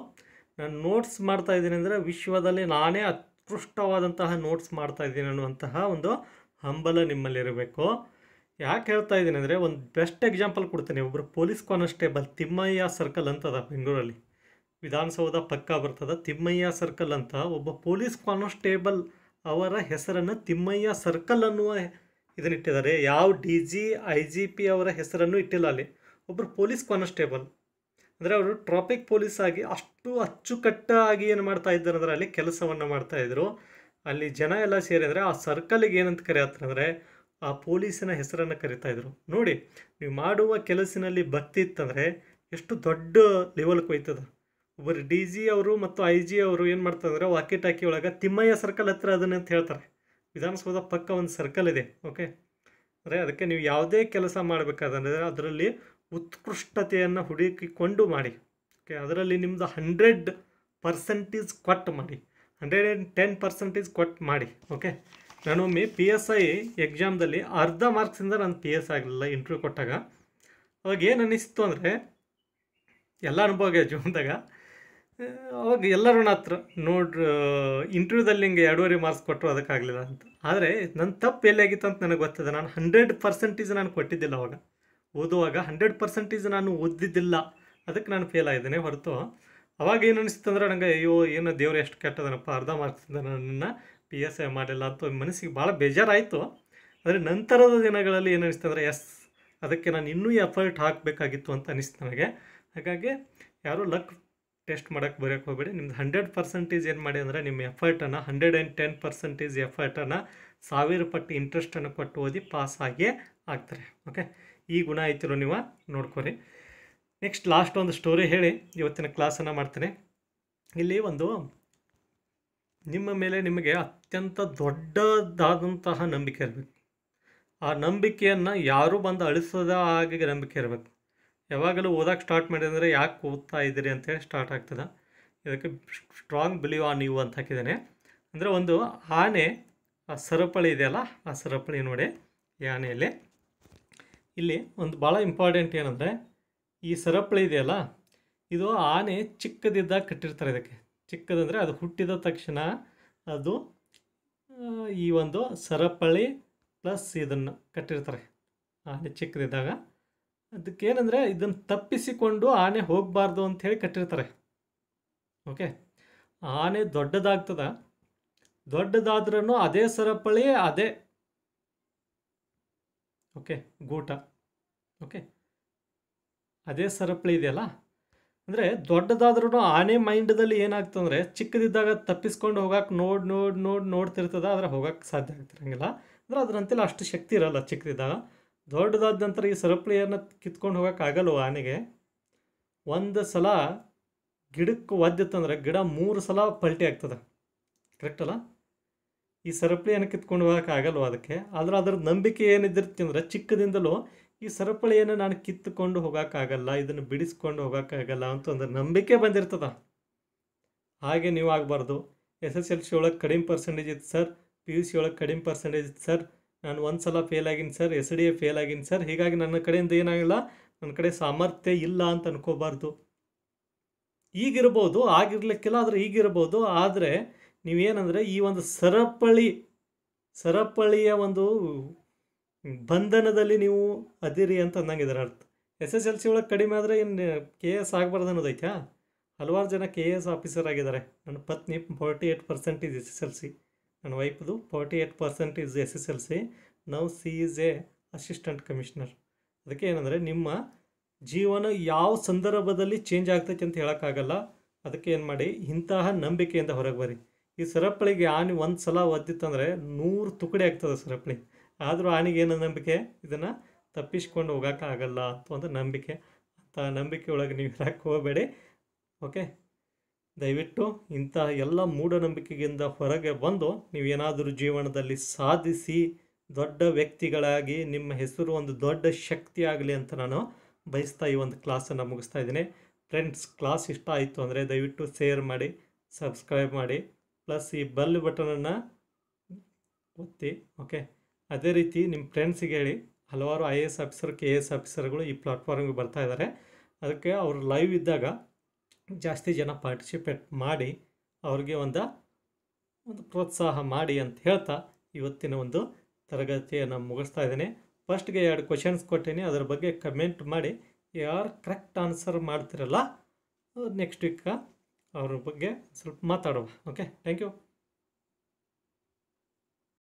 ನಾನು ನೋಟ್ಸ್ ಮಾಡ್ತಾ ಇದ್ದೀನಿ ಅಂದರೆ ವಿಶ್ವದಲ್ಲಿ ನಾನೇ ಅತ್ಕೃಷ್ಟವಾದಂತಹ ನೋಟ್ಸ್ ಮಾಡ್ತಾ ಇದ್ದೀನಿ ಅನ್ನುವಂತಹ ಒಂದು ಹಂಬಲ ನಿಮ್ಮಲ್ಲಿರಬೇಕು ಯಾಕೆ ಹೇಳ್ತಾ ಇದ್ದೀನಿ ಅಂದರೆ ಒಂದು ಬೆಸ್ಟ್ ಎಕ್ಸಾಂಪಲ್ ಕೊಡ್ತೀನಿ ಒಬ್ಬರು ಪೊಲೀಸ್ ಕಾನ್ಸ್ಟೇಬಲ್ ತಿಮ್ಮಯ್ಯ ಸರ್ಕಲ್ ಅಂತದ ಬೆಂಗಳೂರಲ್ಲಿ ವಿಧಾನಸೌಧ ಪಕ್ಕ ಬರ್ತದ ತಿಮ್ಮಯ್ಯ ಸರ್ಕಲ್ ಅಂತ ಒಬ್ಬ ಪೊಲೀಸ್ ಕಾನ್ಸ್ಟೇಬಲ್ ಅವರ ಹೆಸರನ್ನು ತಿಮ್ಮಯ್ಯ ಸರ್ಕಲ್ ಅನ್ನುವ ಇದನ್ನಿಟ್ಟಿದ್ದಾರೆ ಯಾವ D G I G P ಅವರ ಹೆಸರನ್ನು ಇಟ್ಟಿಲ್ಲ ಅಲ್ಲಿ ಒಬ್ಬರು ಪೊಲೀಸ್ ಕಾನ್ಸ್ಟೇಬಲ್ ಅಂದರೆ ಅವರು ಟ್ರಾಫಿಕ್ ಪೊಲೀಸ್ ಆಗಿ ಅಷ್ಟು ಅಚ್ಚುಕಟ್ಟಾಗಿ ಏನು ಮಾಡ್ತಾ ಇದ್ದಾರೆ ಅಂದರೆ ಅಲ್ಲಿ ಕೆಲಸವನ್ನು ಮಾಡ್ತಾ ಇದ್ರು ಅಲ್ಲಿ ಜನ ಎಲ್ಲ ಸೇರಿದರೆ ಆ ಸರ್ಕಲ್ಗೆ ಏನಂತ ಕರೆಯತ್ತಂದರೆ ಆ ಪೊಲೀಸಿನ ಹೆಸರನ್ನು ಕರಿತಾ ಇದ್ರು ನೋಡಿ ನೀವು ಮಾಡುವ ಕೆಲಸಿನಲ್ಲಿ ಭಕ್ತಿ ಇತ್ತಂದರೆ ಎಷ್ಟು ದೊಡ್ಡ ಲೆವೆಲ್ಗೆ ಹೋಯ್ತದ ಒಬ್ಬರು ಡಿ ಜಿ ಅವರು ಮತ್ತು ಐ ಜಿ ಅವರು ಏನು ಮಾಡ್ತಾರೆ ಅಂದರೆ ವಾಕಿ ಒಳಗೆ ತಿಮ್ಮಯ್ಯ ಸರ್ಕಲ್ ಹತ್ತಿರ ಅದನ್ನ ಅಂತ ಹೇಳ್ತಾರೆ ವಿಧಾನಸೌಧ ಪಕ್ಕ ಒಂದು ಸರ್ಕಲ್ ಇದೆ ಓಕೆ ಅಂದರೆ ಅದಕ್ಕೆ ನೀವು ಯಾವುದೇ ಕೆಲಸ ಮಾಡಬೇಕಾದ್ರೆ ಅದರಲ್ಲಿ ಉತ್ಕೃಷ್ಟತೆಯನ್ನು ಹುಡುಕಿಕೊಂಡು ಮಾಡಿ ಓಕೆ ಅದರಲ್ಲಿ ನಿಮ್ಮದು ಹಂಡ್ರೆಡ್ ಪರ್ಸೆಂಟೇಜ್ ಕೊಟ್ಟು ಮಾಡಿ ಹಂಡ್ರೆಡ್ ಆ್ಯಂಡ್ ಟೆನ್ ಪರ್ಸೆಂಟೇಜ್ ಕೊಟ್ಟು ಮಾಡಿ ಓಕೆ ನಾನೊಮ್ಮೆ ಪಿ ಎಸ್ ಐ ಎಕ್ಸಾಮ್ದಲ್ಲಿ ಅರ್ಧ ಮಾರ್ಕ್ಸಿಂದ ನಾನು ಪಿ ಎಸ್ ಆಗಲಿಲ್ಲ ಇಂಟ್ರ್ಯೂ ಕೊಟ್ಟಾಗ ಅವಾಗ ಏನು ಅನ್ನಿಸ್ತು ಅಂದರೆ ಎಲ್ಲ ಅನುಭವ ಜೀವನದಾಗ ಅವಾಗ ಎಲ್ಲರೂ ಹತ್ರ ನೋಡ್ರ ಇಂಟರ್ವ್ಯೂದಲ್ಲಿ ಹಿಂಗೆ ಎರಡೂವರೆ ಮಾರ್ಕ್ಸ್ ಕೊಟ್ಟರು ಅದಕ್ಕಾಗಲಿಲ್ಲ ಅಂತ ಆದರೆ ನನ್ನ ತಪ್ಪು ಆಗಿತ್ತು ಅಂತ ನನಗೆ ಗೊತ್ತಿದೆ ನಾನು ಹಂಡ್ರೆಡ್ ಪರ್ಸೆಂಟೇಜ್ ನಾನು ಕೊಟ್ಟಿದ್ದಿಲ್ಲ ಅವಾಗ ಓದುವಾಗ ಹಂಡ್ರೆಡ್ ಪರ್ಸೆಂಟೇಜ್ ನಾನು ಓದಿದ್ದಿಲ್ಲ ಅದಕ್ಕೆ ನಾನು ಫೇಲ್ ಆಗಿದ್ದೇನೆ ಹೊರತು ಅವಾಗ ಏನು ಅನಿಸ್ತು ಅಂದ್ರೆ ನನಗೆ ಅಯ್ಯೋ ಏನು ದೇವ್ರು ಎಷ್ಟು ಕೆಟ್ಟದನಪ್ಪ ಅರ್ಧ ಮಾರ್ಕ್ಸ್ ನನ್ನನ್ನು ಪಿ ಎಸ್ ಐ ಮಾಡಿಲ್ಲ ಅಂತ ಮನಸ್ಸಿಗೆ ಭಾಳ ಬೇಜಾರಾಯಿತು ಆದರೆ ನಂತರದ ದಿನಗಳಲ್ಲಿ ಏನು ಅನಿಸ್ತು ಅಂದರೆ ಎಸ್ ಅದಕ್ಕೆ ನಾನು ಇನ್ನೂ ಎಫರ್ಟ್ ಹಾಕಬೇಕಾಗಿತ್ತು ಅಂತ ಅನಿಸ್ತು ನನಗೆ ಹಾಗಾಗಿ ಯಾರೂ ಲಕ್ ಟೆಸ್ಟ್ ಮಾಡೋಕ್ಕೆ ಬರೋಕ್ಕೆ ಹೋಗಬೇಡಿ ನಿಮ್ದು ಹಂಡ್ರೆಡ್ ಪರ್ಸೆಂಟೇಜ್ ಏನು ಮಾಡಿ ಅಂದರೆ ನಿಮ್ಮ ಎಫರ್ಟನ್ನು ಹಂಡ್ರೆಡ್ ಆ್ಯಂಡ್ ಟೆನ್ ಪರ್ಸೆಂಟೇಜ್ ಎಫರ್ಟನ್ನು ಸಾವಿರ ಪಟ್ಟು ಇಂಟ್ರೆಸ್ಟನ್ನು ಕೊಟ್ಟು ಓದಿ ಪಾಸ್ ಆಗ್ತಾರೆ ಓಕೆ ಈ ಗುಣ ಐತಿರೋ ನೀವು ನೋಡ್ಕೊರಿ ನೆಕ್ಸ್ಟ್ ಲಾಸ್ಟ್ ಒಂದು ಸ್ಟೋರಿ ಹೇಳಿ ಇವತ್ತಿನ ಕ್ಲಾಸನ್ನು ಮಾಡ್ತೀನಿ ಇಲ್ಲಿ ಒಂದು ನಿಮ್ಮ ಮೇಲೆ ನಿಮಗೆ ಅತ್ಯಂತ ದೊಡ್ಡದಾದಂತಹ ನಂಬಿಕೆ ಇರಬೇಕು ಆ ನಂಬಿಕೆಯನ್ನು ಯಾರೂ ಬಂದು ಅಳಿಸೋದ ಹಾಗೆ ನಂಬಿಕೆ ಇರಬೇಕು ಯಾವಾಗಲೂ ಓದೋಕೆ ಸ್ಟಾರ್ಟ್ ಅಂದರೆ ಯಾಕೆ ಓದ್ತಾ ಇದ್ದೀರಿ ಅಂತೇಳಿ ಸ್ಟಾರ್ಟ್ ಆಗ್ತದೆ ಇದಕ್ಕೆ ಸ್ಟ್ರಾಂಗ್ ಬಿಲೀವ್ ಆನ್ ಯು ಅಂತ ಹಾಕಿದ್ದಾನೆ ಅಂದರೆ ಒಂದು ಆನೆ ಆ ಸರಪಳಿ ಇದೆಯಲ್ಲ ಆ ಸರಪಳಿ ನೋಡಿ ಈ ಆನೆಯಲ್ಲಿ ಇಲ್ಲಿ ಒಂದು ಭಾಳ ಇಂಪಾರ್ಟೆಂಟ್ ಏನಂದರೆ ಈ ಸರಪಳಿ ಇದೆಯಲ್ಲ ಇದು ಆನೆ ಚಿಕ್ಕದಿದ್ದಾಗ ಕಟ್ಟಿರ್ತಾರೆ ಇದಕ್ಕೆ ಚಿಕ್ಕದಂದರೆ ಅದು ಹುಟ್ಟಿದ ತಕ್ಷಣ ಅದು ಈ ಒಂದು ಸರಪಳಿ ಪ್ಲಸ್ ಇದನ್ನು ಕಟ್ಟಿರ್ತಾರೆ ಆನೆ ಚಿಕ್ಕದಿದ್ದಾಗ ಅದಕ್ಕೇನಂದರೆ ಇದನ್ನು ತಪ್ಪಿಸಿಕೊಂಡು ಆನೆ ಹೋಗಬಾರ್ದು ಹೇಳಿ ಕಟ್ಟಿರ್ತಾರೆ ಓಕೆ ಆನೆ ದೊಡ್ಡದಾಗ್ತದ ದೊಡ್ಡದಾದ್ರೂ ಅದೇ ಸರಪಳಿ ಅದೇ ಓಕೆ ಗೂಟ ಓಕೆ ಅದೇ ಸರಪಳಿ ಇದೆಯಲ್ಲ ಅಂದರೆ ದೊಡ್ಡದಾದ್ರೂ ಆನೆ ಮೈಂಡದಲ್ಲಿ ಏನಾಗ್ತಂದ್ರೆ ಚಿಕ್ಕದಿದ್ದಾಗ ತಪ್ಪಿಸ್ಕೊಂಡು ಹೋಗಕ್ಕೆ ನೋಡಿ ನೋಡಿ ನೋಡಿ ನೋಡ್ತಿರ್ತದ ಆದರೆ ಹೋಗಕ್ಕೆ ಸಾಧ್ಯ ಆಗ್ತಿರಂಗಿಲ್ಲ ಅಂದರೆ ಅದರಂತೆಲ್ಲ ಅಷ್ಟು ಶಕ್ತಿ ಇರಲ್ಲ ಚಿಕ್ಕದಿದ್ದಾಗ ದೊಡ್ಡದಾದ ನಂತರ ಈ ಸರಪಳಿಯನ್ನು ಕಿತ್ಕೊಂಡು ಹೋಗೋಕ್ಕಾಗಲ್ಲ ಆನೆಗೆ ಒಂದು ಸಲ ಗಿಡಕ್ಕೆ ಒದ್ದಿತ್ತಂದ್ರೆ ಗಿಡ ಮೂರು ಸಲ ಪಲ್ಟಿ ಆಗ್ತದೆ ಕರೆಕ್ಟಲ್ಲ ಈ ಸರಪಳಿಯನ್ನು ಕಿತ್ಕೊಂಡು ಹೋಗೋಕ್ಕಾಗಲ್ಲ ಅದಕ್ಕೆ ಆದರೆ ಅದರ ನಂಬಿಕೆ ಏನಿದ್ದಿರ್ತಂದ್ರೆ ಚಿಕ್ಕದಿಂದಲೂ ಈ ಸರಪಳಿಯನ್ನು ನಾನು ಕಿತ್ತುಕೊಂಡು ಹೋಗೋಕ್ಕಾಗಲ್ಲ ಇದನ್ನು ಬಿಡಿಸ್ಕೊಂಡು ಹೋಗೋಕ್ಕಾಗಲ್ಲ ಅಂತ ಒಂದು ನಂಬಿಕೆ ಬಂದಿರ್ತದ ಹಾಗೆ ನೀವು ಆಗಬಾರ್ದು ಎಸ್ ಎಸ್ ಎಲ್ ಸಿ ಒಳಗೆ ಕಡಿಮೆ ಪರ್ಸೆಂಟೇಜ್ ಇತ್ತು ಸರ್ ಪಿ ಯು ಸಿ ಒಳಗೆ ಕಡಿಮೆ ಪರ್ಸೆಂಟೇಜ್ ಇತ್ತು ಸರ್ ನಾನು ಒಂದು ಸಲ ಫೇಲ್ ಆಗಿನಿ sir S D A fail ಆಗಿನಿ ಸರ್ ಹೀಗಾಗಿ ನನ್ನ ಕಡೆಯಿಂದ ಏನಾಗಿಲ್ಲ ನನ್ನ ಕಡೆ ಸಾಮರ್ಥ್ಯ ಇಲ್ಲ ಅಂತ ಅನ್ಕೋಬಾರ್ದು ಈಗಿರ್ಬೋದು ಆಗಿರ್ಲಿಕ್ಕಿಲ್ಲ ಆದರೆ ಈಗಿರ್ಬೋದು ಆದರೆ ನೀವೇನಂದರೆ ಈ ಒಂದು ಸರಪಳಿ ಸರಪಳಿಯ ಒಂದು ಬಂಧನದಲ್ಲಿ ನೀವು ಅದಿರಿ ಅಂತ ಅನ್ನಂಗೆ ಅರ್ಥ ಎಸ್ ಎಸ್ ಎಲ್ ಸಿ ಒಳಗೆ ಕಡಿಮೆ ಆದರೆ ಇನ್ನು ಕೆ ಎಸ್ ಆಗಬಾರ್ದು ಅನ್ನೋದೈತಾ ಹಲವಾರು ಜನ ಕೆ ಎ ಎಸ್ ಆಫೀಸರ್ ಆಗಿದ್ದಾರೆ ನನ್ನ ಪತ್ನಿ forty eight percentage S S L C ನನ್ನ ವೈಫ್ದು forty eight percent is S S L C ನಾವು she is a assistant commissioner ಅದಕ್ಕೆ ಏನಂದರೆ ನಿಮ್ಮ ಜೀವನ ಯಾವ ಸಂದರ್ಭದಲ್ಲಿ ಚೇಂಜ್ ಆಗ್ತೈತೆ ಅಂತ ಹೇಳೋಕ್ಕಾಗಲ್ಲ ಅದಕ್ಕೆ ಏನು ಮಾಡಿ ಇಂತಹ ನಂಬಿಕೆಯಿಂದ ಹೊರಗೆ ಬರ್ರಿ ಈ ಸರಪಳಿಗೆ ಆನೆ ಒಂದು ಸಲ ಒದ್ದಿತ್ತಂದರೆ ನೂರು ತುಕಡಿ ಆಗ್ತದೆ ಸರಪಳಿ ಆದರೂ ಆನೆಗೆ ಏನೋ ನಂಬಿಕೆ ಇದನ್ನು ತಪ್ಪಿಸ್ಕೊಂಡು ಹೋಗೋಕ್ಕಾಗಲ್ಲ ಅಂತ ಒಂದು ನಂಬಿಕೆ ಅಂತ ನಂಬಿಕೆ ಒಳಗೆ ನೀವು ಇರೋಕ್ಕೆ ಹೋಗಬೇಡಿ ಓಕೆ ದಯವಿಟ್ಟು ಇಂತಹ ಎಲ್ಲ ಮೂಢನಂಬಿಕೆಗಿಂತ ಹೊರಗೆ ಬಂದು ನೀವೇನಾದರೂ ಜೀವನದಲ್ಲಿ ಸಾಧಿಸಿ ದೊಡ್ಡ ವ್ಯಕ್ತಿಗಳಾಗಿ ನಿಮ್ಮ ಹೆಸರು ಒಂದು ದೊಡ್ಡ ಶಕ್ತಿ ಆಗಲಿ ಅಂತ ನಾನು ಬಯಸ್ತಾ ಈ ಒಂದು ಕ್ಲಾಸನ್ನು ಮುಗಿಸ್ತಾ ಇದ್ದೀನಿ ಫ್ರೆಂಡ್ಸ್ ಕ್ಲಾಸ್ ಇಷ್ಟ ಆಯಿತು ಅಂದರೆ ದಯವಿಟ್ಟು ಶೇರ್ ಮಾಡಿ ಸಬ್ಸ್ಕ್ರೈಬ್ ಮಾಡಿ ಪ್ಲಸ್ ಈ ಬೆಲ್ ಬಟನನ್ನು ಒತ್ತಿ ಓಕೆ ಅದೇ ರೀತಿ ನಿಮ್ಮ ಫ್ರೆಂಡ್ಸಿಗೆ ಹೇಳಿ ಹಲವಾರು I A S officer K A S ಆಫೀಸರ್ಗಳು ಈ ಪ್ಲಾಟ್ಫಾರ್ಮ್ಗೆ ಬರ್ತಾ ಇದ್ದಾರೆ ಅದಕ್ಕೆ ಅವರು ಲೈವ್ ಇದ್ದಾಗ ಜಾಸ್ತಿ ಜನ ಪಾರ್ಟಿಸಿಪೇಟ್ ಮಾಡಿ ಅವ್ರಿಗೆ ಒಂದು ಒಂದು ಪ್ರೋತ್ಸಾಹ ಮಾಡಿ ಅಂತ ಹೇಳ್ತಾ ಇವತ್ತಿನ ಒಂದು ತರಗತಿಯನ್ನು ಮುಗಿಸ್ತಾ ಇದ್ದೀನಿ ಫಸ್ಟ್ಗೆ ಎರಡು ಕ್ವಶನ್ಸ್ ಕೊಟ್ಟೀನಿ ಅದರ ಬಗ್ಗೆ ಕಮೆಂಟ್ ಮಾಡಿ ಯಾರು ಕರೆಕ್ಟ್ ಆನ್ಸರ್ ಮಾಡ್ತಿರಲ್ಲ ನೆಕ್ಸ್ಟ್ ವೀಕ್ ಅವ್ರ ಬಗ್ಗೆ ಸ್ವಲ್ಪ ಮಾತಾಡುವ ಓಕೆ ಥ್ಯಾಂಕ್ ಯು